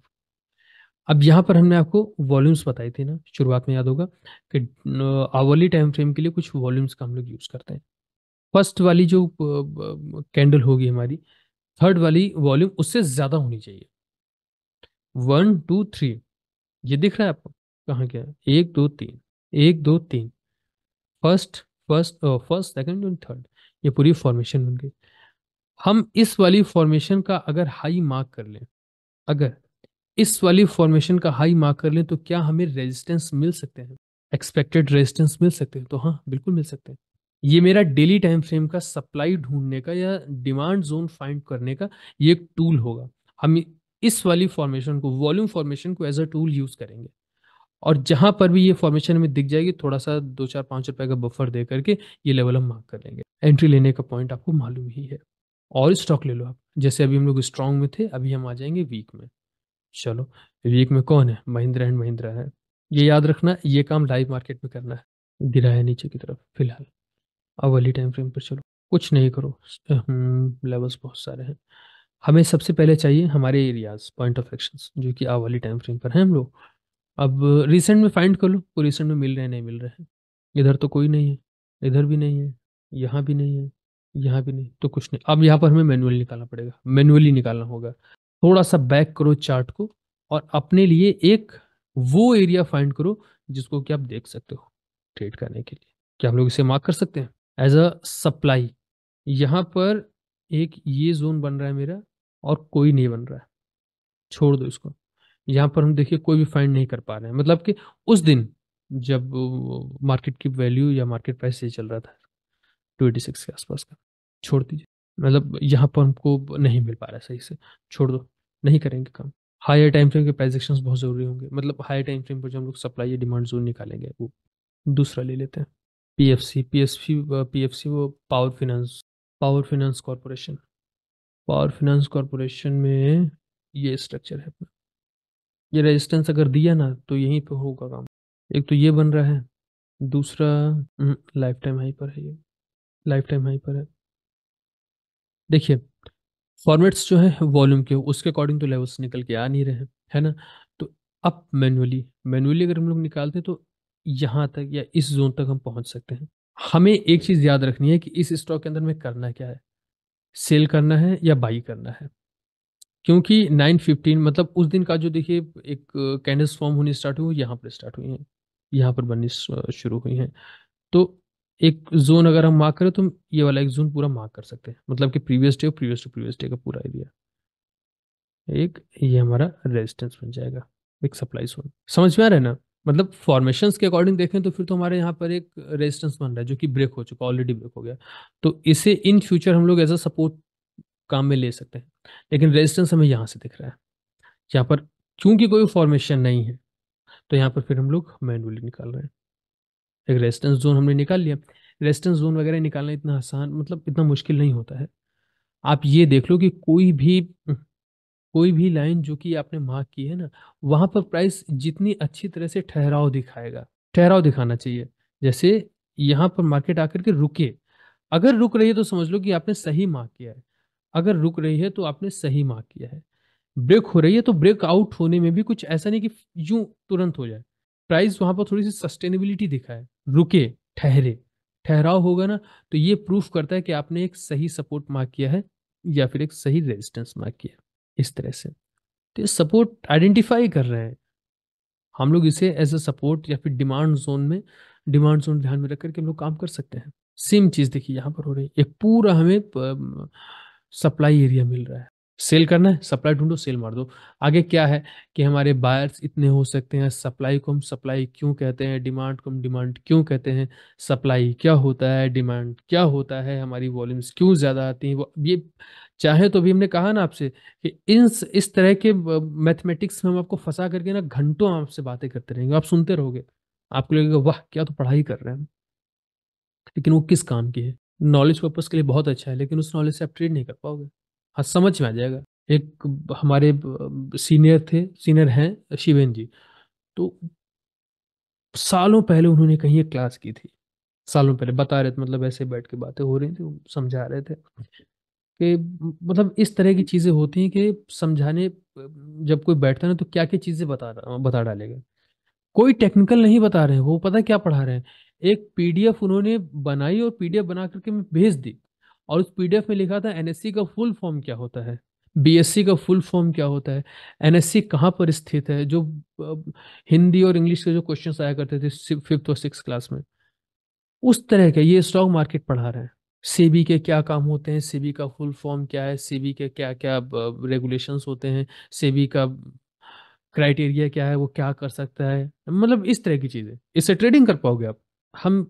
अब यहाँ पर हमने आपको वॉल्यूम्स बताई थी ना शुरुआत में याद होगा कि आवर्ली टाइम फ्रेम के लिए कुछ वॉल्यूम्स का हम लोग यूज़ करते हैं फर्स्ट वाली जो कैंडल होगी हमारी थर्ड वाली वॉल्यूम उससे ज़्यादा होनी चाहिए वन टू थ्री ये दिख रहा है आपको कहाँ क्या है एक दो तीन एक दो तीन first first first second and third ये पूरी फॉर्मेशन बन गई हम इस वाली फॉर्मेशन का अगर हाई मार्क कर लें अगर इस वाली फॉर्मेशन का हाई मार्क कर लें तो क्या हमें रेजिस्टेंस मिल सकते हैं एक्सपेक्टेड रेजिस्टेंस मिल सकते हैं तो हाँ बिल्कुल मिल सकते हैं ये मेरा डेली टाइम फ्रेम का सप्लाई ढूंढने का या डिमांड जोन फाइंड करने का ये एक टूल होगा हम इस वाली फॉर्मेशन को वॉल्यूम फॉर्मेशन को एज अ टूल यूज़ करेंगे और जहां पर भी ये फॉर्मेशन हमें दिख जाएगी थोड़ा सा दो चार पांच रुपए का बफर दे करके ये लेवल हम मार्क कर लेंगे एंट्री लेने का पॉइंट आपको मालूम ही है और स्टॉक ले लो आप जैसे अभी हम लोग स्ट्रांग में थे अभी हम आ जाएंगे वीक में चलो वीक में कौन है महिंद्रा एंड महिंद्रा है ये याद रखना ये काम लाइव मार्केट में करना है गिरा है नीचे की तरफ फिलहाल अब वाली टाइम फ्रेम पर चलो कुछ नहीं करो लेवल्स हम्म, बहुत सारे हैं हमें सबसे पहले चाहिए हमारे एरियाज पॉइंट ऑफ एक्शन जो कि आ वाली टाइम फ्रेम पर हैं हम लोग अब रिसेंट में फाइंड कर लो वो रिसेंट में मिल रहे हैं नहीं मिल रहे हैं इधर तो कोई नहीं है इधर भी नहीं है यहाँ भी नहीं है यहाँ भी नहीं तो कुछ नहीं अब यहाँ पर हमें मैनुअली निकालना पड़ेगा मैनुअली निकालना होगा थोड़ा सा बैक करो चार्ट को और अपने लिए एक वो एरिया फाइंड करो जिसको कि आप देख सकते हो ट्रेड करने के लिए क्या हम लोग इसे मार्क कर सकते हैं एज अ सप्लाई यहाँ पर एक ये जोन बन रहा है मेरा और कोई नहीं बन रहा है छोड़ दो इसको यहाँ पर हम देखिए कोई भी फाइंड नहीं कर पा रहे हैं मतलब कि उस दिन जब मार्केट की वैल्यू या मार्केट प्राइस से चल रहा था टू एटी सिक्स के आसपास का छोड़ दीजिए मतलब यहाँ पर हमको नहीं मिल पा रहा है सही से छोड़ दो नहीं करेंगे काम हायर टाइम फ्रेम के प्राइजेक्शन बहुत ज़रूरी होंगे मतलब हायर टाइम फ्रेम पर जो हम लोग सप्लाई या डिमांड जोन निकालेंगे वो दूसरा ले लेते हैं P F C P F C P F C वो power finance power finance corporation power finance corporation में ये स्ट्रक्चर है अपना ये रेजिस्टेंस अगर दिया ना तो यहीं पे होगा काम एक तो ये बन रहा है दूसरा हम्म, लाइफ टाइम हाई पर है ये लाइफ टाइम हाई पर है देखिए फॉर्मेट्स जो है वॉल्यूम के उसके अकॉर्डिंग तो लेवल्स निकल के आ नहीं रहे हैं है ना तो अब मैनुअली मैनुअली अगर हम लोग निकालते हैं तो यहाँ तक या इस जोन तक हम पहुँच सकते हैं हमें एक चीज़ याद रखनी है कि इस स्टॉक के अंदर में करना क्या है सेल करना है या बाई करना है क्योंकि 915 मतलब उस दिन का जो देखिए एक कैंडल्स फॉर्म होनी स्टार्ट हुई यहाँ पर स्टार्ट हुई है यहाँ पर बननी शुरू हुई हैं तो एक जोन अगर हम मार्क करें तो हम ये वाला एक जोन पूरा मार्क कर सकते हैं मतलब कि प्रीवियस डे और प्रीवियस टू प्रीवियस डे का पूरा एरिया एक ये हमारा रेजिस्टेंस बन जाएगा एक सप्लाई जोन समझ में आ रहा है ना मतलब फॉर्मेशन के अकॉर्डिंग देखें तो फिर तो हमारे यहाँ पर एक रेजिस्टेंस बन रहा है जो कि ब्रेक हो चुका ऑलरेडी ब्रेक हो गया तो इसे इन फ्यूचर हम लोग एज अ सपोर्ट काम में ले सकते हैं लेकिन रेजिस्टेंस हमें यहाँ से दिख रहा है यहाँ पर क्योंकि कोई फॉर्मेशन नहीं है तो यहाँ पर फिर हम लोग मैनुअली निकाल रहे हैं एक रेजिस्टेंस जोन हमने निकाल लिया रेजिस्टेंस जोन वगैरह निकालना इतना आसान मतलब इतना मुश्किल नहीं होता है आप ये देख लो कि कोई भी कोई भी लाइन जो कि आपने मार्क की है ना वहाँ पर प्राइस जितनी अच्छी तरह से ठहराव दिखाएगा ठहराव दिखाना चाहिए जैसे यहाँ पर मार्केट आकर के रुके अगर रुक रही है तो समझ लो कि आपने सही मार्क किया है अगर रुक रही है तो आपने सही मार्क किया है ब्रेक हो रही है तो ब्रेक आउट होने में भी कुछ ऐसा नहीं कि यूं तुरंत हो जाए प्राइस वहां पर थोड़ी सी सस्टेनेबिलिटी दिखा है रुके ठहरे ठहराव होगा ना तो ये प्रूफ करता है कि आपने एक सही सपोर्ट मार्क किया है या फिर एक सही रेजिस्टेंस मार्क किया इस तरह से तो ये सपोर्ट आइडेंटिफाई कर रहे हैं हम लोग इसे एज अ सपोर्ट या फिर डिमांड जोन में डिमांड जोन ध्यान में रख करके हम लोग काम कर सकते हैं सेम चीज़ देखिए यहाँ पर हो रही है एक पूरा हमें सप्लाई एरिया मिल रहा है सेल करना है सप्लाई ढूंढो सेल मार दो आगे क्या है कि हमारे बायर्स इतने हो सकते हैं सप्लाई को हम सप्लाई क्यों कहते हैं डिमांड को हम डिमांड क्यों कहते हैं सप्लाई क्या होता है डिमांड क्या होता है हमारी वॉल्यूम्स क्यों ज़्यादा आती हैं वो ये चाहे तो भी हमने कहा ना आपसे कि इन इस तरह के मैथमेटिक्स में हम आपको फंसा करके ना घंटों आपसे बातें करते रहेंगे आप सुनते रहोगे आपको लगेगा वाह क्या तो पढ़ाई कर रहे हैं लेकिन वो किस काम की है नॉलेज पर्पज़ के लिए बहुत अच्छा है लेकिन उस नॉलेज से आप ट्रेड नहीं कर पाओगे हाँ समझ में आ जाएगा एक हमारे सीनियर थे सीनियर हैं शिवेन जी तो सालों पहले उन्होंने कहीं एक क्लास की थी सालों पहले बता रहे थे मतलब ऐसे बैठ के बातें हो रही थी समझा रहे थे कि मतलब इस तरह की चीज़ें होती हैं कि समझाने जब कोई बैठता है ना तो क्या क्या चीज़ें बता बता डालेगा कोई टेक्निकल नहीं बता रहे हैं वो पता क्या पढ़ा रहे हैं एक पीडीएफ उन्होंने बनाई और पीडीएफ बना करके मैं भेज दी और उस पी में लिखा था एन का फुल फॉर्म क्या होता है बी का फुल फॉर्म क्या होता है एनएससी कहाँ पर स्थित है जो हिंदी और इंग्लिश के जो क्वेश्चंस आया करते थे फिफ्थ और सिक्स क्लास में उस तरह के ये स्टॉक मार्केट पढ़ा रहे हैं सेबी के क्या काम होते हैं सेबी का फुल फॉर्म क्या है सेबी के क्या क्या रेगुलेशंस होते हैं सेबी का क्राइटेरिया क्या है वो क्या कर सकता है मतलब इस तरह की चीज़ें इससे ट्रेडिंग कर पाओगे आप हम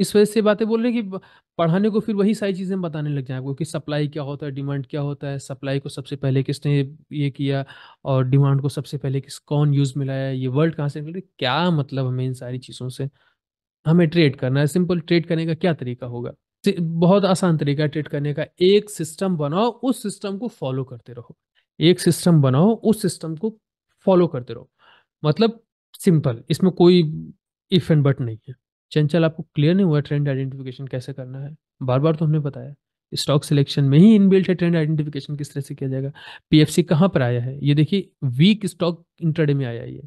इस वजह से बातें बोल रहे हैं कि पढ़ाने को फिर वही सारी चीज़ें बताने लग जाए आपको कि सप्लाई क्या होता है डिमांड क्या होता है सप्लाई को सबसे पहले किसने ये किया और डिमांड को सबसे पहले किस कौन यूज़ मिलाया है ये वर्ल्ड कहाँ से निकले क्या मतलब हमें इन सारी चीज़ों से हमें ट्रेड करना है सिंपल ट्रेड करने का क्या तरीका होगा बहुत आसान तरीका है ट्रेड करने का एक सिस्टम बनाओ उस सिस्टम को फॉलो करते रहो एक सिस्टम बनाओ उस सिस्टम को फॉलो करते रहो मतलब सिंपल इसमें कोई इफ एंड बट नहीं है चंचल आपको क्लियर नहीं हुआ ट्रेंड आइडेंटिफिकेशन कैसे करना है बार बार तो हमने बताया स्टॉक सिलेक्शन में ही इनबिल्ट है ट्रेंड आइडेंटिफिकेशन किस तरह से किया जाएगा पीएफसी कहाँ पर आया है ये देखिए वीक स्टॉक इंटरडे में आया ये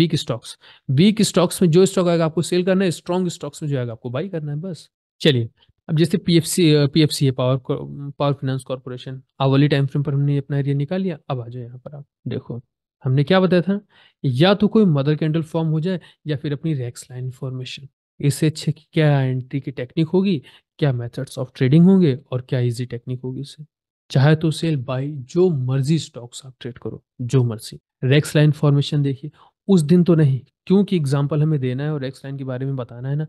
वीक स्टॉक्स वीक स्टॉक्स में जो स्टॉक आएगा आपको सेल करना है स्ट्रॉन्ग स्टॉक्स में जो आएगा आपको बाई करना है बस चलिए अब जैसे पीएफसी पीएफसी है power power finance corporation hourly time frame पर हमने अपना एरिया निकाल लिया अब आ जाओ यहाँ पर आप देखो हमने क्या बताया था या तो कोई मदर कैंडल फॉर्म हो जाए या फिर अपनी रेक्स लाइन फॉर्मेशन इससे अच्छे क्या एंट्री की टेक्निक होगी, क्या मेथड्स ऑफ ट्रेडिंग होंगे और क्या ईज़ी टेक्निक होगी इससे। चाहे तो सेल, बाय जो मर्ज़ी स्टॉक्स आप ट्रेड करो, जो मर्ज़ी। रेक्स लाइन फॉर्मेशन देखिए, उस दिन तो नहीं क्योंकि एग्ज़ाम्पल हमें देना है और रेक्स लाइन के बारे में बताना है ना।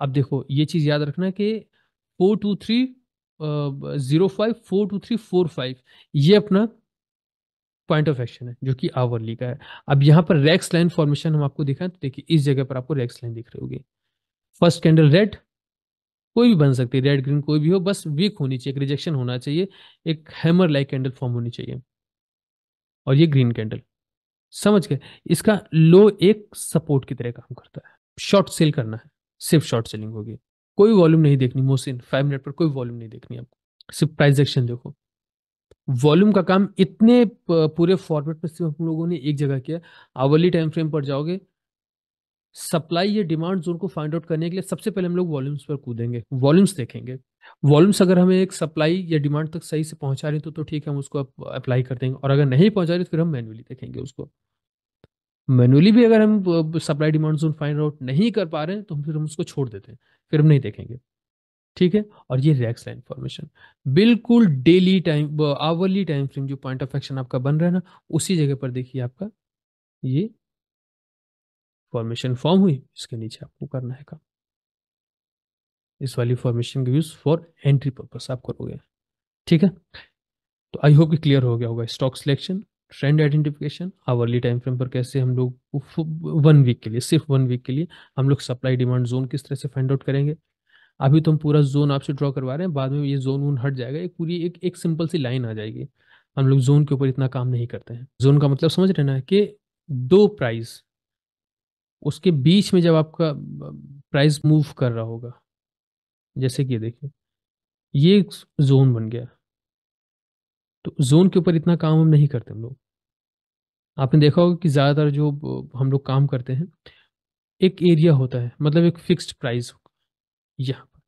अब देखो ये चीज़ याद रखना कि टू थ्री फोर फाइव ये अपना पॉइंट ऑफ एक्शन है जो कि आवरली का है। अब यहाँ पर रेक्स लाइन फॉर्मेशन हम आपको दिखाएं तो देखिए इस जगह पर आपको रेक्स लाइन दिख रही होगी। फर्स्ट कैंडल रेड कोई भी बन सकती है रेड ग्रीन कोई भी हो बस वीक होनी चाहिए एक रिजेक्शन होना चाहिए एक हैमर लाइक कैंडल फॉर्म होनी चाहिए और ये ग्रीन कैंडल समझ गए इसका लो एक सपोर्ट की तरह काम करता है शॉर्ट सेल करना है सिर्फ शॉर्ट सेलिंग होगी कोई वॉल्यूम नहीं देखनी मोसिन फाइव मिनट पर कोई वॉल्यूम नहीं देखनी आपको सिर्फ प्राइस एक्शन देखो वॉल्यूम का काम इतने पूरे फॉर्मेट में सिर्फ हम लोगों ने एक जगह किया आवर्ली टाइम फ्रेम पर जाओगे सप्लाई या डिमांड जोन को फाइंड आउट करने के लिए सबसे पहले हम लोग वॉल्यूम्स पर कूदेंगे वॉल्यूम्स देखेंगे वॉल्यूम्स अगर हमें एक सप्लाई या डिमांड तक सही से पहुंचा रहे तो तो ठीक है हम उसको अप्लाई कर देंगे और अगर नहीं पहुंचा रहे तो फिर हम मैनुअली देखेंगे उसको मैनुअली भी अगर हम supply demand zone find out नहीं कर पा रहे हैं तो फिर हम उसको छोड़ देते हैं फिर हम नहीं देखेंगे ठीक है और ये रैक्स लाइन फॉर्मेशन बिल्कुल daily time hourly time frame जो पॉइंट ऑफ एक्शन आपका बन रहा है ना उसी जगह पर देखिए आपका ये फॉर्मेशन फॉर्म हुई इसके नीचे आपको करना है काम इस वाली फॉर्मेशन का यूज फॉर एंट्री पर्पस आप करोगे ठीक है तो आई होप कि क्लियर हो गया होगा stock selection trend identification hourly time frame पर कैसे हम लोग वन वीक के लिए सिर्फ वन वीक के लिए हम लोग सप्लाई डिमांड जोन किस तरह से फाइंड आउट करेंगे अभी तो हम पूरा जोन आपसे ड्रॉ करवा रहे हैं बाद में ये जोन वोन हट जाएगा एक पूरी एक एक सिंपल सी लाइन आ जाएगी हम लोग जोन के ऊपर इतना काम नहीं करते हैं जोन का मतलब समझ रहे ना कि दो प्राइस उसके बीच में जब आपका प्राइस मूव कर रहा होगा जैसे कि देखिए ये जोन बन गया तो जोन के ऊपर इतना काम हम नहीं करते हम लोग आपने देखा होगा कि ज़्यादातर जो हम लोग काम करते हैं एक एरिया होता है मतलब एक फिक्स्ड प्राइस यहाँ पर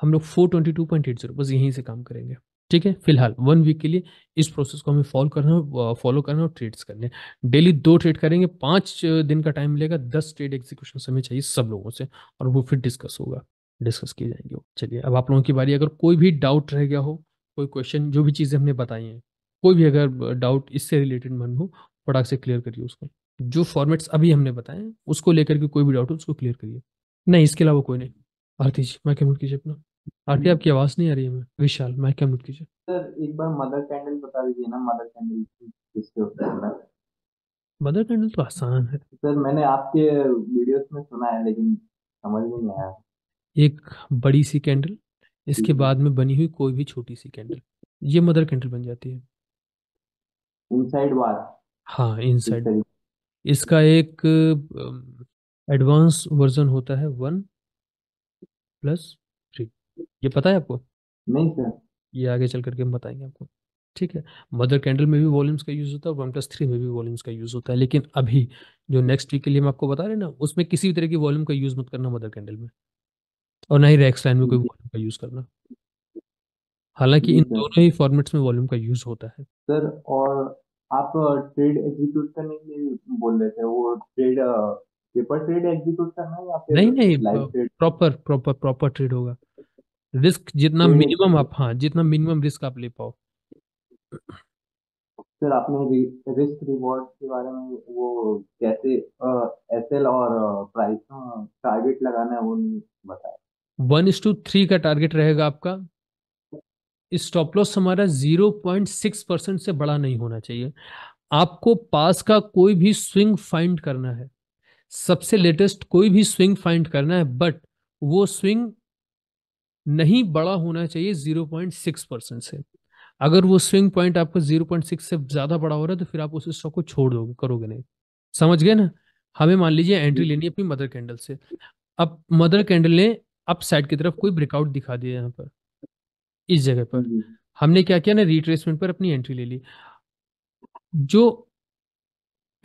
हम लोग four twenty two point eight zero बस यहीं से काम करेंगे ठीक है फिलहाल वन वीक के लिए इस प्रोसेस को हमें फॉलो करना है फॉलो करना और ट्रेड्स करने डेली दो ट्रेड करेंगे पाँच दिन का टाइम मिलेगा दस ट्रेड एग्जीक्यूशन हमें चाहिए सब लोगों से और वो फिर डिस्कस होगा डिस्कस किए जाएंगे चलिए अब आप लोगों की बारी अगर कोई भी डाउट रह गया हो कोई क्वेश्चन जो भी चीज़ें हमने बताई हैं कोई भी अगर डाउट इससे रिलेटेड मन हो फटाक से क्लियर करिए उसको जो फॉर्मेट्स अभी हमने बताए उसको लेकर के कोई भी डाउट हो उसको क्लियर करिए नहीं इसके अलावा कोई नहीं आरती जी मैं कमेंट कीजिए अपना आरती हम्म। आपकी आवाज नहीं आ रही है मैं विशाल माइक म्यूट कीजिए सर एक बार मदर कैंडल बता दीजिए ना मदर कैंडल किसके होता है मदर कैंडल तो आसान है सर मैंने आपके वीडियोस में सुना है लेकिन समझ में नहीं आया एक बड़ी सी कैंडल इसके बाद में बनी हुई कोई भी छोटी सी कैंडल ये मदर कैंडल बन जाती है इनसाइड वार हाँ इनसाइड इसका एक एडवांस वर्जन होता है वन प्लस ये पता है आपको? नहीं सर। ये आगे चल करके हम बताएंगे आपको। ठीक है? मदर कैंडल में भी वॉल्यूम्स का यूज़ होता है वन प्लस थ्री में भी वॉल्यूम्स का यूज़ होता है। लेकिन अभी जो नेक्स्ट वीक के लिए हम आपको बता रहे हैं ना, उसमें किसी भी तरह की वॉल्यूम का यूज़ मत करना मदर कैंडल में। और ना ही रैक्सलाइन में कोई वॉल्यूम का यूज़ करना। हालांकि इन दोनों ही फॉर्मेट्स में वॉल्यूम का यूज़ होता है। सर और आप ट्रेड एग्जीक्यूट करने के लिए बोल रहे थे, वो ट्रेड पेपर ट्रेड एग्जीक्यूट करना है या फिर नहीं, नहीं प्रॉपर प्रॉपर प्रॉपर ट्रेड होगा। रिस्क जितना हम्म, हम्म। मिनिमम आप हाँ जितना मिनिमम रिस्क आप ले पाओ सर आपने रिस्क रिवॉर्ड के बारे में वो कैसे एसएल और प्राइस टारगेट लगाना है वो नहीं बताया वन इस टू थ्री का टारगेट रहेगा आपका स्टॉप लॉस हमारा जीरो पॉइंट सिक्स परसेंट से बड़ा नहीं होना चाहिए आपको पास का कोई भी स्विंग फाइंड करना है सबसे लेटेस्ट कोई भी स्विंग फाइंड करना है बट वो स्विंग नहीं बड़ा होना चाहिए 0.6 परसेंट से अगर वो स्विंग पॉइंट आपका 0.6 से ज़्यादा बड़ा हो रहा है तो फिर आप उस स्टॉक को छोड़ दोगे करोगे नहीं समझ गए ना हमें मान लीजिए एंट्री लेनी है अपनी मदर कैंडल से अब मदर कैंडल ने अप साइड की तरफ कोई ब्रेकआउट दिखा दिया यहाँ पर इस जगह पर हमने क्या किया ना रिट्रेसमेंट पर अपनी एंट्री ले ली जो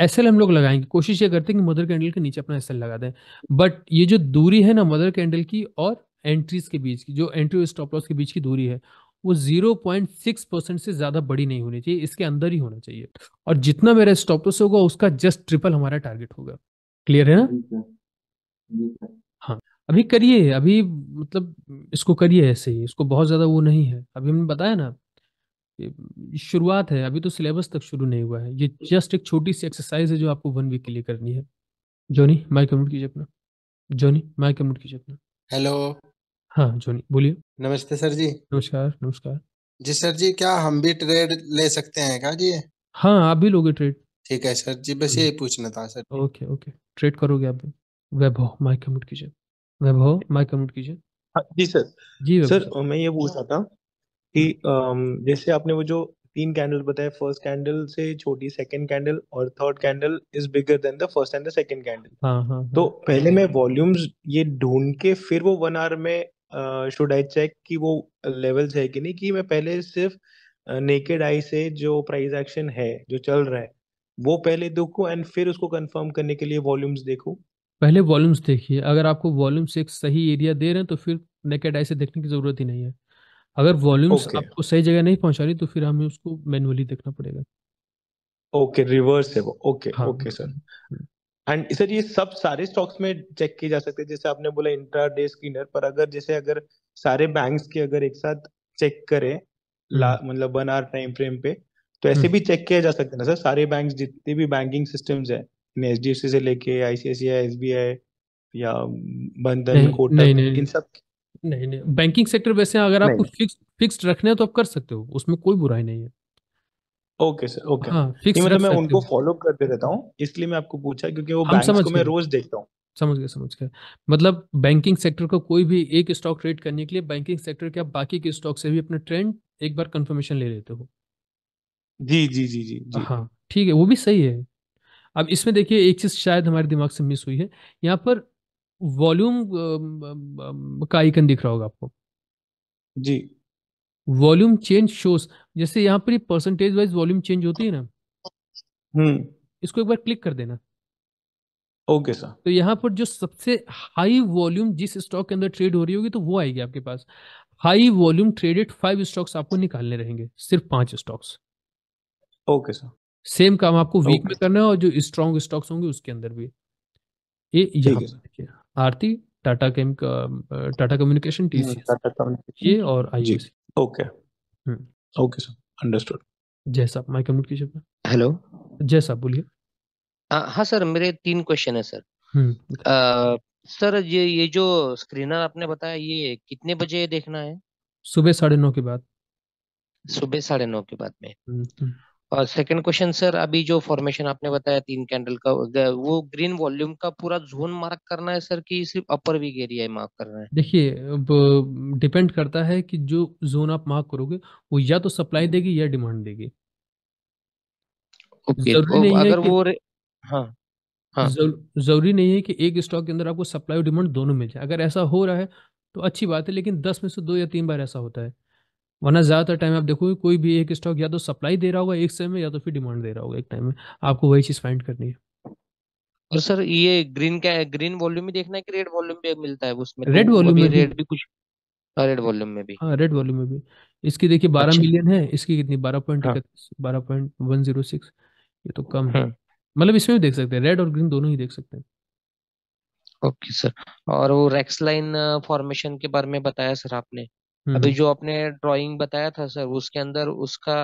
एस हम लोग लगाएंगे कोशिश ये करते हैं कि मदर कैंडल के नीचे अपना एस लगा दें बट ये जो दूरी है ना मदर कैंडल की और एंट्रीज के बीच की जो एंट्री और स्टॉप लॉस के बीच की दूरी है वो जीरो पॉइंट सिक्स परसेंट से ज़्यादा बड़ी नहीं होनी चाहिए इसके अंदर ही होना चाहिए और जितना मेरा स्टॉप लॉस होगा उसका जस्ट ट्रिपल हमारा टारगेट होगा क्लियर है ना हाँ अभी करिए अभी मतलब इसको करिए ऐसे ही इसको बहुत ज़्यादा वो नहीं है अभी हमने बताया ना शुरुआत है अभी तो सिलेबस तक शुरू नहीं हुआ है ये जस्ट एक छोटी सी एक्सरसाइज है जो आपको वन वीक के लिए करनी है जॉनी माइक कम्यूट कीजिए अपना जॉनी माइक कम्यूट कीजिए अपना हेलो हाँ जोनी बोलिए नमस्ते सर जी नमस्कार नमस्कार जी सर जी क्या हम भी ट्रेड ले सकते हैं क्या जी हाँ आप भी लोगे ट्रेड ठीक है सर जी बस यही पूछना था सर ओके ओके ट्रेड करोगे आप भी वैभव माइक म्यूट कीजिए वैभव माइक म्यूट कीजिए हाँ, जी सर जी वैभव सर मैं ये पूछ रहा था कि हम्म। जैसे आपने वो जो तीन कैंडल बताए फर्स्ट कैंडल से छोटी सेकंड कैंडल और third candle is bigger than the first and the second candle हाँ हाँ, हाँ। तो पहले मैं वॉल्यूम्स ये ढूंढ के फिर वो वन आवर में शुड आई चेक कि वो लेवल्स है कि नहीं कि मैं पहले सिर्फ नेकेड आई से जो प्राइस एक्शन है जो चल रहा है वो पहले देखूं एंड फिर उसको कंफर्म करने के लिए वॉल्यूम्स देखूं पहले वॉल्यूम्स देखिए अगर आपको वॉल्यूम्स एक सही एरिया दे रहे हैं तो फिर नेकेड आई से देखने की जरूरत ही नहीं है अगर वॉल्यूम्स okay. आपको सही जगह नहीं पहुंचा रही तो फिर हमें उसको मैनुअली देखना पड़ेगा ओके रिवर्स है वो okay okay sir and sir ये सब सारे स्टॉक्स में चेक किए जा सकते हैं जैसे आपने बोला इंट्रा डे स्क्रीनर पर अगर जैसे अगर सारे बैंक्स के अगर एक साथ चेक करें मतलब वन आवर टाइम फ्रेम पे तो ऐसे हम्म। भी चेक किया जा सकते हैं ना सर सारे बैंक जितने भी बैंकिंग सिस्टम्स है एच डी एफ सी से लेके आईसीआईसीआई एस बी आई या बंधन कोटक इन सब नहीं नहीं बैंकिंग सेक्टर वैसे अगर आपको फिक्स फिक्स रखना है तो आप कर सकते हो उसमें कोई बुराई नहीं है ओके सर ओके हाँ, मतलब मैं उनको फॉलो करते रहता हूँ इसलिए मैं आपको पूछा क्योंकि वो बैंक्स को मैं रोज देखता हूँ समझ गए समझ गए मतलब बैंकिंग सेक्टर को कोई भी एक स्टॉक ट्रेड करने के लिए बैंकिंग सेक्टर के आप बाकी के स्टॉक से भी अपना ट्रेंड एक बार कंफर्मेशन ले लेते हो जी जी जी जी, जी. हाँ ठीक है वो भी सही है अब इसमें देखिए एक चीज शायद हमारे दिमाग से मिस हुई है यहाँ पर वॉल्यूम का आइकन दिख रहा होगा आपको जी वॉल्यूम चेंज शोस जैसे यहाँ पर परसेंटेज वाइज वॉल्यूम चेंज होती है ना हम्म इसको एक बार क्लिक कर देना ओके सर तो यहाँ पर जो सबसे हाई वॉल्यूम जिस स्टॉक के अंदर ट्रेड हो रही होगी तो वो आएगी आपके पास high volume traded five stocks आपको निकालने रहेंगे सिर्फ पांच स्टॉक्स ओके सर सेम काम आपको वीक okay. में करना है और जो स्ट्रॉन्ग स्टॉक्स होंगे उसके अंदर भी ये आरती टाटा केम टाटा कम्युनिकेशन हम्म, टीसी ये और आई okay okay sir understood Jai साहब माइक अनम्यूट कीजिए हेलो जय साहब बोलिए हाँ सर मेरे तीन क्वेश्चन है सर hmm. आ, सर ये ये जो स्क्रीनर आपने बताया ये कितने बजे देखना है सुबह साढ़े नौ के बाद सुबह साढ़े नौ के बाद में hmm, hmm. और सेकंड क्वेश्चन सर अभी जो फॉर्मेशन आपने बताया तीन कैंडल का वो ग्रीन वॉल्यूम का पूरा जोन मार्क करना है सर कि सिर्फ अपर वीक एरिया मार्क करना है देखिए डिपेंड करता है कि जो जोन आप मार्क करोगे वो या तो सप्लाई देगी या डिमांड देगी okay, तो अगर वो हाँ हाँ जरूरी नहीं है कि एक स्टॉक के अंदर आपको सप्लाई और डिमांड दोनों मिल जाए अगर ऐसा हो रहा है तो अच्छी बात है लेकिन दस में से दो या तीन बार ऐसा होता है वरना ज़्यादातर टाइम आप देखोगे कोई भी एक स्टॉक या तो सप्लाई दे रहा होगा एक समय या तो फिर डिमांड दे रहा होगा एक टाइम में आपको वही चीज़ फाइंड करनी है और सर ये ग्रीन का ग्रीन वॉल्यूम भी देखना है कि रेड वॉल्यूम भी मिलता है उसमें रेड वॉल्यूम में रेड भी कुछ रेड हाँ, वॉल्यूम में भी हाँ रेड वॉल्यूम में भी इसकी देखिए बारह मिलियन अच्छा। है इसकी कितनी बारह पॉइंट इकतीस हाँ। बारह पॉइंट वन जीरो सिक्स ये तो कम है हाँ। मतलब इसमें भी देख सकते हैं रेड और ग्रीन दोनों ही देख सकते हैं ओके सर और वो रेक्स लाइन फॉर्मेशन के बारे में बताया सर आपने अभी हम्म। जो आपने ड्राइंग बताया था सर उसके अंदर उसका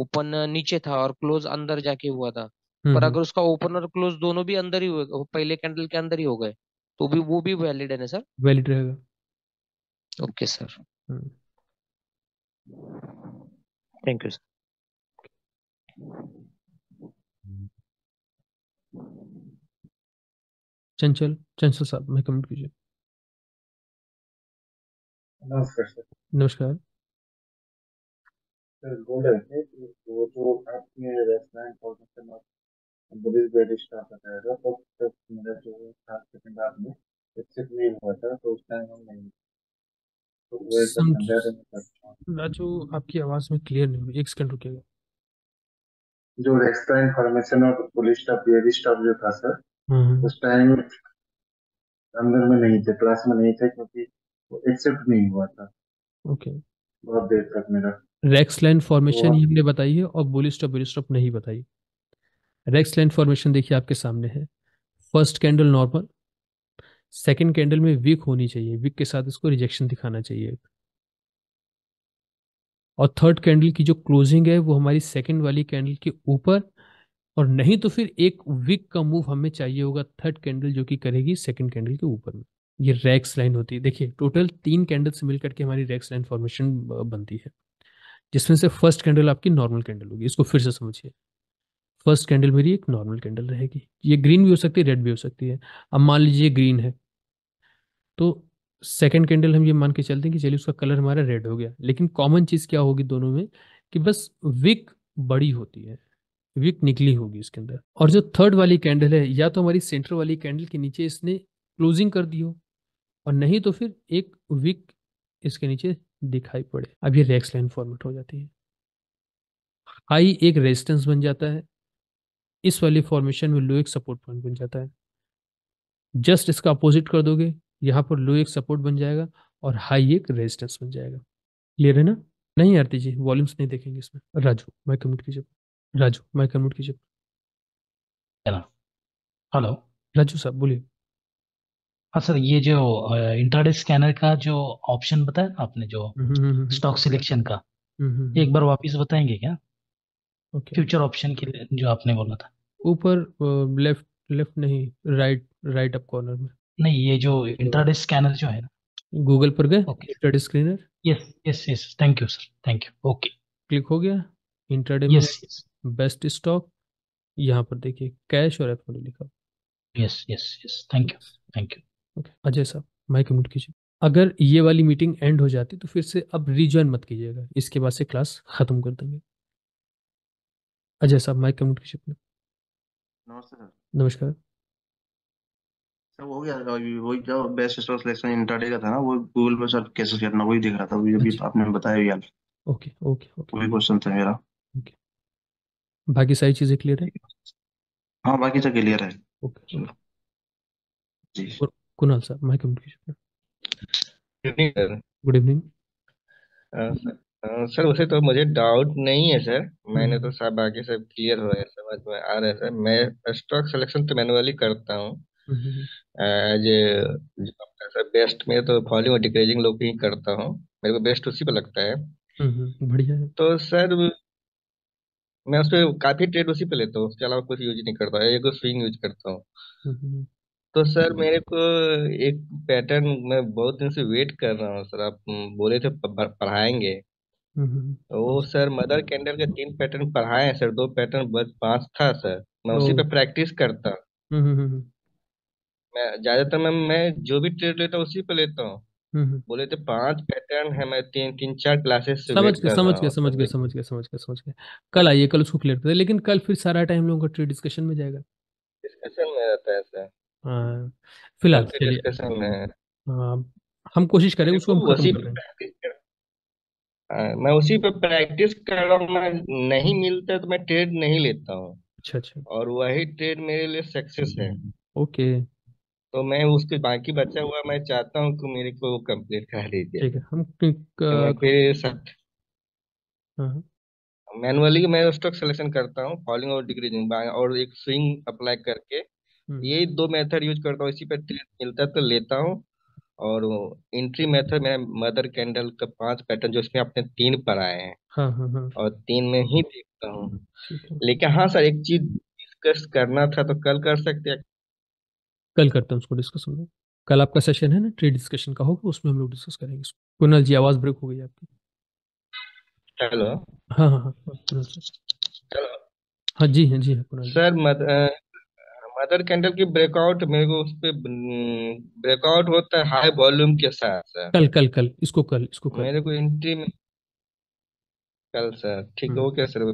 ओपन नीचे था और क्लोज अंदर जाके हुआ था पर हम्म। अगर उसका ओपन और क्लोज दोनों भी अंदर ही हुए पहले कैंडल के अंदर ही हो गए तो भी वो भी वैलिड है ना सर वैलिड रहेगा okay sir thank you sir Chanchal Chanchal साहब मैं कमेंट कीजिए नमस्कार सर नमस्कार सर बोल रहे थे कि वो जो आपने रेस्टोरेंट का तो तब मेरा जो में नहीं हुआ था तो उस टाइम हम नहीं तो तो राजू आपकी आवाज में क्लियर नहीं हुई एक सेकंड रुकिएगा जो रेस्टोरेंट फॉर्मेशन और पुलिस स्टॉप बियर स्टाफ जो था सर हम्म। उस टाइम अंदर में नहीं थे क्लास में नहीं थे क्योंकि एक्सेप्ट नहीं हुआ था ओके बहुत देर तक मेरा रेक्स लैंड फॉर्मेशन ये हमने बताई है और बुलिस स्टॉप बुलिस स्टॉप नहीं बताई रेक्स लैंड फॉर्मेशन देखिए आपके सामने है first candle normal second candle में वीक होनी चाहिए वीक के साथ इसको रिजेक्शन दिखाना चाहिए और थर्ड कैंडल की जो क्लोजिंग है वो हमारी सेकंड वाली कैंडल के ऊपर और नहीं तो फिर एक वीक का मूव हमें चाहिए होगा थर्ड कैंडल जो कि करेगी सेकंड कैंडल के ऊपर में ये रैक्स लाइन होती है देखिए टोटल तीन कैंडल से मिल करके हमारी रैक्स लाइन फॉर्मेशन बनती है जिसमें से फर्स्ट कैंडल आपकी नॉर्मल कैंडल होगी इसको फिर से समझिए फर्स्ट कैंडल मेरी एक नॉर्मल कैंडल रहेगी ये ग्रीन भी हो सकती है रेड भी हो सकती है अब मान लीजिए ग्रीन है तो सेकेंड कैंडल हम ये मान के चलते हैं कि चलिए उसका कलर हमारा रेड हो गया लेकिन कॉमन चीज़ क्या होगी दोनों में कि बस विक बड़ी होती है विक निकली होगी इसके अंदर और जो थर्ड वाली कैंडल है या तो हमारी सेंटर वाली कैंडल के नीचे इसने क्लोजिंग कर दी हो और नहीं तो फिर एक विक इसके नीचे दिखाई पड़े अब ये रेक्स लाइन फॉर्मेट हो जाती है हाई एक रेजिस्टेंस बन जाता है इस वाली फॉर्मेशन में लो एक सपोर्ट पॉइंट बन जाता है जस्ट इसका अपोजिट कर दोगे यहाँ पर लो एक सपोर्ट बन जाएगा और हाई एक रेजिस्टेंस बन जाएगा क्लियर है ना नहीं आरती जी वॉल्यूम्स नहीं देखेंगे इसमें राजू माइक कम्यूट कीजिए राजू माइक कम्यूट कीजिए हेलो राजू साहब बोलिए हाँ सर ये जो इंट्राडे स्कैनर का जो ऑप्शन बताया ना आपने जो हम्म, हम्म, हम्म, स्टॉक सिलेक्शन का एक बार वापस बताएंगे क्या ओके फ्यूचर ऑप्शन के लिए जो आपने बोला था ऊपर लेफ्ट लेफ्ट नहीं राइट राइट अप कॉर्नर में नहीं ये जो इंट्राडे स्कैनर जो है ना गूगल पर गए intraday screener yes yes yes thank you sir thank you okay click हो गया intraday yes yes best stock यहाँ पर देखिए कैश और एफ लिखा yes yes yes thank you thank you okay Ajay साहब माइक म्यूट कीजिए अगर ये वाली मीटिंग एंड हो जाती तो फिर से अब रिज्वाइन मत कीजिएगा इसके बाद से क्लास ख़त्म कर देंगे अजय साहब माइक म्यूट कीजिए अपने नमस्ते सर नमस्कार सर वही जो बेस्ट सिलेक्शन इंट्राडे का था ना वो गूगल पर सर कैसे करना वही रहा था अभी अभी अच्छा। आपने बताया यार ओके ओके ओके वही क्वेश्चन था मेरा ओके बाकी सारी चीज़ें क्लियर है हाँ बाकी सब क्लियर है ओके जी Kunal sir mic good evening sir good evening sir उसे तो मुझे डाउट नहीं है सर मैंने hmm. तो सब बाकी सब क्लियर हो रहा है समझ में आ रहा है सर मैं स्टॉक सिलेक्शन तो मैनुअली करता हूँ एज सर बेस्ट में तो फॉलिंग और डिक्रेजिंग लोग ही करता हूँ मेरे को बेस्ट उसी पे लगता है hmm, hmm. बढ़िया है तो सर मैं उस पर काफी ट्रेड उसी पे लेता हूँ उसके अलावा कुछ यूज नहीं करता एक स्विंग यूज करता हूँ तो सर हम्म, हम्म। मेरे को एक पैटर्न मैं बहुत दिन से वेट कर रहा हूँ सर आप बोले थे पढ़ाएंगे हम्म हम्म।, हम्म। तो वो सर मदर कैंडल के तीन पैटर्न पढ़ाए हैं सर दो पैटर्न बस पांच था सर मैं उसी पे प्रैक्टिस करता हम्म मैं ज्यादातर मैं मैं जो भी ट्रेड लेता हूँ उसी पे लेता हूँ हम्म, बोले थे पांच पैटर्न है मैं तीन तीन चार क्लासेस से समझ वेट के कर समझ रहा गए हूँ समझ सर गए लेकिन समझ के समझ के समझ के कल आइए कल उसको क्लियर करते हैं लेकिन कल फिर सारा टाइम लोगों का ट्रेड डिस्कशन में जाएगा डिस्कशन में रहता है सर हाँ। फिलहाल चलिए डिस्कशन हाँ, हम कोशिश करेंगे उसको हम खत्म उसी कर पे प्रैक्टिस कर मैं उसी पे प्रैक्टिस कर रहा हूँ मैं नहीं मिलता तो मैं ट्रेड नहीं लेता हूँ अच्छा अच्छा और वही ट्रेड मेरे लिए सक्सेस है ओके तो मैं उसके बाकी बचा हुआ मैं चाहता हूँ कि मेरे को कंप्लीट कर दीजिए ठीक है हम क- तो फिर सब मैनुअली हाँ, मैं स्टॉक सिलेक्शन करता हूँ फॉलिंग और डिक्रीजिंग और एक स्विंग अप्लाई करके यही हम्म। दो मेथड यूज करता हूँ इसी पे ट्रेड मिलता है तो लेता हूँ और एंट्री मेथड मेरा मदर कैंडल का पांच पैटर्न जो इसमें आपने तीन पढ़ाए हैं हाँ, हाँ, हाँ। और तीन में ही देखता हूँ हम्म, लेकिन हाँ सर एक चीज डिस्कस करना था तो कल कर सकते हैं कल करते हैं उसको डिस्कस हम लोग कल आपका सेशन है ना ट्रेड डिस्कशन का होगा उसमें हम लोग डिस्कस करेंगे कुनल जी आवाज ब्रेक हो गई आपकी हेलो हाँ हाँ हाँ हाँ जी हाँ जी हाँ कुनल सर मद, मदर कैंडल की ब्रेकआउट मेरे को उस पर ब्रेकआउट हम्म, होता है हाई वॉल्यूम के साथ सर कल कल कल इसको कल इसको कल मेरे को एंट्री में कल सर ठीक है ओके सर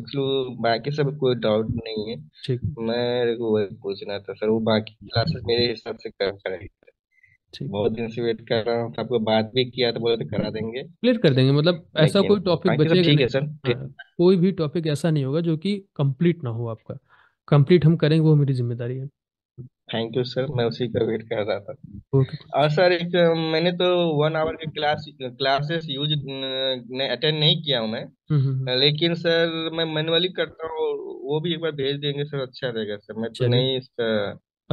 बाकी सब कोई डाउट नहीं है ठीक मेरे को वही पूछना था सर वो बाकी क्लासेस मेरे हिसाब से कर करेंगे बहुत दिन से वेट कर रहा हूँ तो आपको बात भी किया तो बोले तो करा देंगे क्लियर कर देंगे मतलब ऐसा कोई टॉपिक बचेगा ठीक है सर हाँ, कोई भी टॉपिक ऐसा नहीं होगा जो कि कंप्लीट ना हो आपका कंप्लीट हम करेंगे वो मेरी जिम्मेदारी है थैंक यू सर मैं उसी का वेट कर रहा था okay. और सर एक मैंने तो वन आवर के क्लास क्लासेस यूज ने अटेंड नहीं किया हूं मैं हम्म, हम्म, हम्म। लेकिन सर मैं मैनुअली करता हूं वो भी एक बार भेज देंगे सर अच्छा रहेगा सर मैं तो नहीं इसका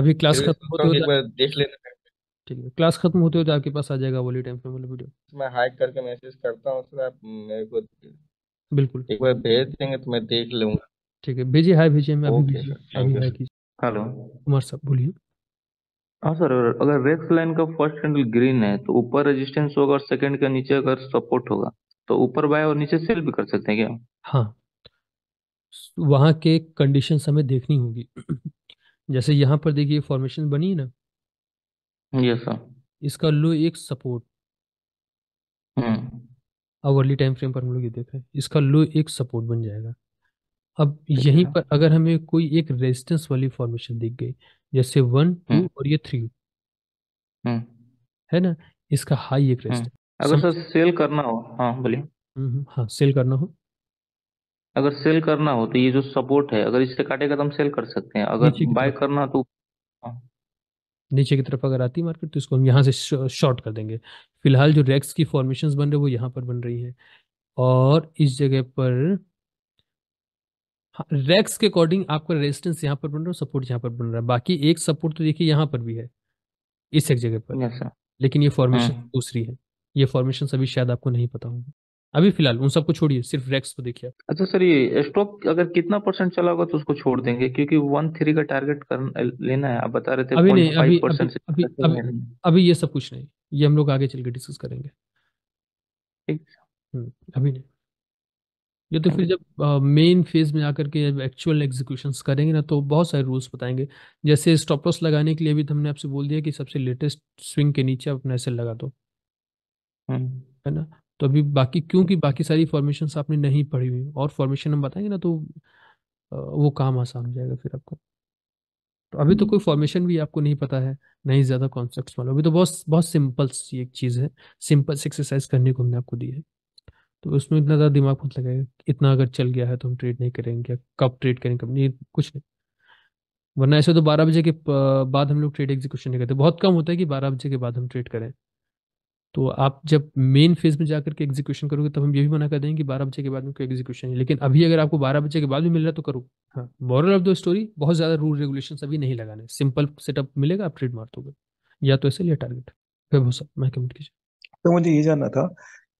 अभी क्लास खत्म होते हो एक बार देख लेना ठीक है क्लास खत्म होते होते आपके पास आ जाएगा वाली टाइम पे वाला वीडियो मैं हाइक करके मैसेज करता हूं सर आप मेरे को बिल्कुल एक बार भेज देंगे तो मैं देख लूंगा ठीक है भेजिए हाय भेजिए मैं अभी भेजिए अभी हाय कीजिए हेलो कुमार साहब बोलिए हाँ सर अगर रेक्स लाइन का फर्स्ट कैंडल ग्रीन है तो ऊपर रेजिस्टेंस होगा और सेकंड के नीचे अगर सपोर्ट होगा तो ऊपर बाय और नीचे सेल भी कर सकते हैं क्या हाँ वहाँ के कंडीशन हमें देखनी होगी जैसे यहाँ पर देखिए फॉर्मेशन बनी है ना यस सर इसका लो एक सपोर्ट आवर्ली टाइम फ्रेम पर हम लोग ये देख रहे हैं इसका लो एक सपोर्ट बन जाएगा अब यहीं पर अगर हमें कोई एक रेजिस्टेंस वाली फॉर्मेशन दिख गई जैसे वन टू हम्म। और ये थ्री हम्म। है ना इसका हाई एक रेजिस्टेंस हम्म। अगर सर सेल करना हो हाँ बोलिए हाँ सेल करना हो अगर सेल करना हो तो ये जो सपोर्ट है अगर इससे काटेगा तो हम सेल कर सकते हैं अगर बाय करना तो हाँ। नीचे की तरफ अगर आती मार्केट तो इसको हम यहाँ से शॉर्ट कर देंगे फिलहाल जो रेक्स की फॉर्मेशंस बन रहे हैं वो यहाँ पर बन रही हैं और इस जगह पर रैक्स हाँ, के अकॉर्डिंग आपका रेजिस्टेंस यहाँ पर बन रहा है सपोर्ट यहाँ पर बन रहा है बाकी एक सपोर्ट तो देखिए यहाँ पर भी है इस एक जगह पर लेकिन ये फॉर्मेशन हाँ। दूसरी है ये फॉर्मेशन अभी शायद आपको नहीं पता होंगे अभी फिलहाल उन सबको छोड़िए सिर्फ रेक्स को देखिए अच्छा सर ये स्टॉक अगर कितना परसेंट चला होगा तो उसको छोड़ देंगे क्योंकि वन थ्री का टारगेट कर लेना है आप बता रहे थे अभी नहीं अभी अभी, अभी, अभी, अभी ये सब कुछ नहीं ये हम लोग आगे चल के डिस्कस करेंगे ठीक हम्म, अभी नहीं ये तो फिर हम्म। जब मेन फेज में आकर के जब एक्चुअल एग्जीक्यूशन करेंगे ना तो बहुत सारे रूल्स बताएंगे जैसे स्टॉप लॉस लगाने के लिए भी तो हमने आपसे बोल दिया कि सबसे लेटेस्ट स्विंग के नीचे आप अपना एसएल लगा दो हम्म। है ना तो अभी बाकी क्योंकि बाकी सारी फॉर्मेशन आपने नहीं पढ़ी हुई और फॉर्मेशन हम बताएंगे ना तो वो काम आसान हो जाएगा फिर आपको तो अभी तो हम्म। कोई फॉर्मेशन भी आपको नहीं पता है नहीं ज़्यादा कॉन्सेप्ट वाला अभी तो बहुत बहुत सिंपल सी एक चीज़ है सिंपल एक्सरसाइज करने को हमने आपको दी है तो उसमें इतना ज़्यादा दिमाग मत लगेगा इतना अगर चल गया है तो हम ट्रेड नहीं करेंगे या कब ट्रेड करेंगे कब नहीं कुछ नहीं वरना ऐसे तो बारह बजे के बाद हम लोग ट्रेड एग्जीक्यूशन नहीं करते बहुत कम होता है कि बारह बजे के बाद हम ट्रेड करें तो आप जब मेन फेज में जाकर के एग्जीक्यूशन करोगे तब हम ये भी मना कर देंगे कि बारह बजे के बाद में कोई एग्जीक्यूशन नहीं लेकिन अभी अगर आपको बारह बजे के बाद भी मिल रहा है तो करो हाँ मॉरल ऑफ द स्टोरी बहुत ज़्यादा रूल रेगुलेशन अभी नहीं लगाने सिंपल सेटअप मिलेगा आप ट्रेड मार दोगे या तो ऐसे लिया टारगेट मैं कमेंट कीजिए तो मुझे ये जानना था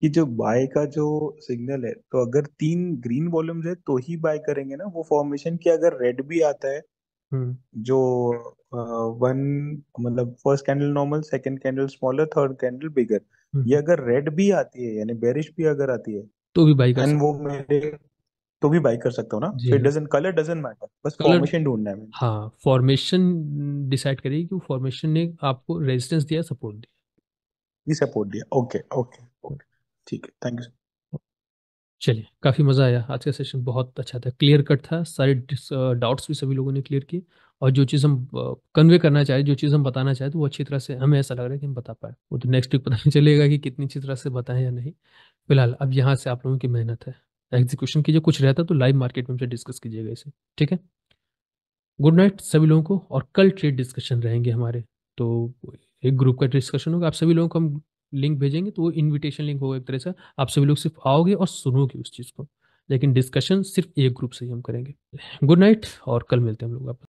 कि जो बाय का जो सिग्नल है तो अगर तीन ग्रीन वॉल्यूम्स है तो ही बाय करेंगे ना वो फॉर्मेशन की अगर रेड भी आता है हम्म। जो वन मतलब first candle normal second candle smaller third candle bigger ये अगर रेड भी आती है यानी बेरिश भी अगर आती है तो भी बाई कर वो मेरे तो भी बाई कर सकता हूँ ना so it doesn't colour doesn't matter बस फॉर्मेशन ढूंढना है हाँ फॉर्मेशन डिसाइड करिए कि फॉर्मेशन ने आपको रेजिस्टेंस दिया सपोर्ट दिया ये सपोर्ट दिया ओके ओके ठीक है थैंक यू चलिए काफ़ी मज़ा आया आज का सेशन बहुत अच्छा था क्लियर कट था सारे डाउट्स भी सभी लोगों ने क्लियर किए और जो चीज़ हम कन्वे करना चाहे जो चीज़ हम बताना चाहे तो वो अच्छी तरह से हमें ऐसा लग रहा है कि हम बता पाए वो तो नेक्स्ट वीक पता नहीं चलेगा कि कितनी अच्छी तरह से बताएं या नहीं फिलहाल अब यहाँ से आप लोगों की मेहनत है एग्जीक्यूशन कीजिए कुछ रहता तो लाइव मार्केट में हमसे डिस्कस कीजिएगा इसे ठीक है गुड नाइट सभी लोगों को और कल ट्रेड डिस्कशन रहेंगे हमारे तो एक ग्रुप का डिस्कशन होगा आप सभी लोगों को हम लिंक भेजेंगे तो वो इनविटेशन लिंक होगा एक तरह से आप सभी लोग सिर्फ आओगे और सुनोगे उस चीज़ को लेकिन डिस्कशन सिर्फ एक ग्रुप से ही हम करेंगे गुड नाइट और कल मिलते हैं हम लोग आप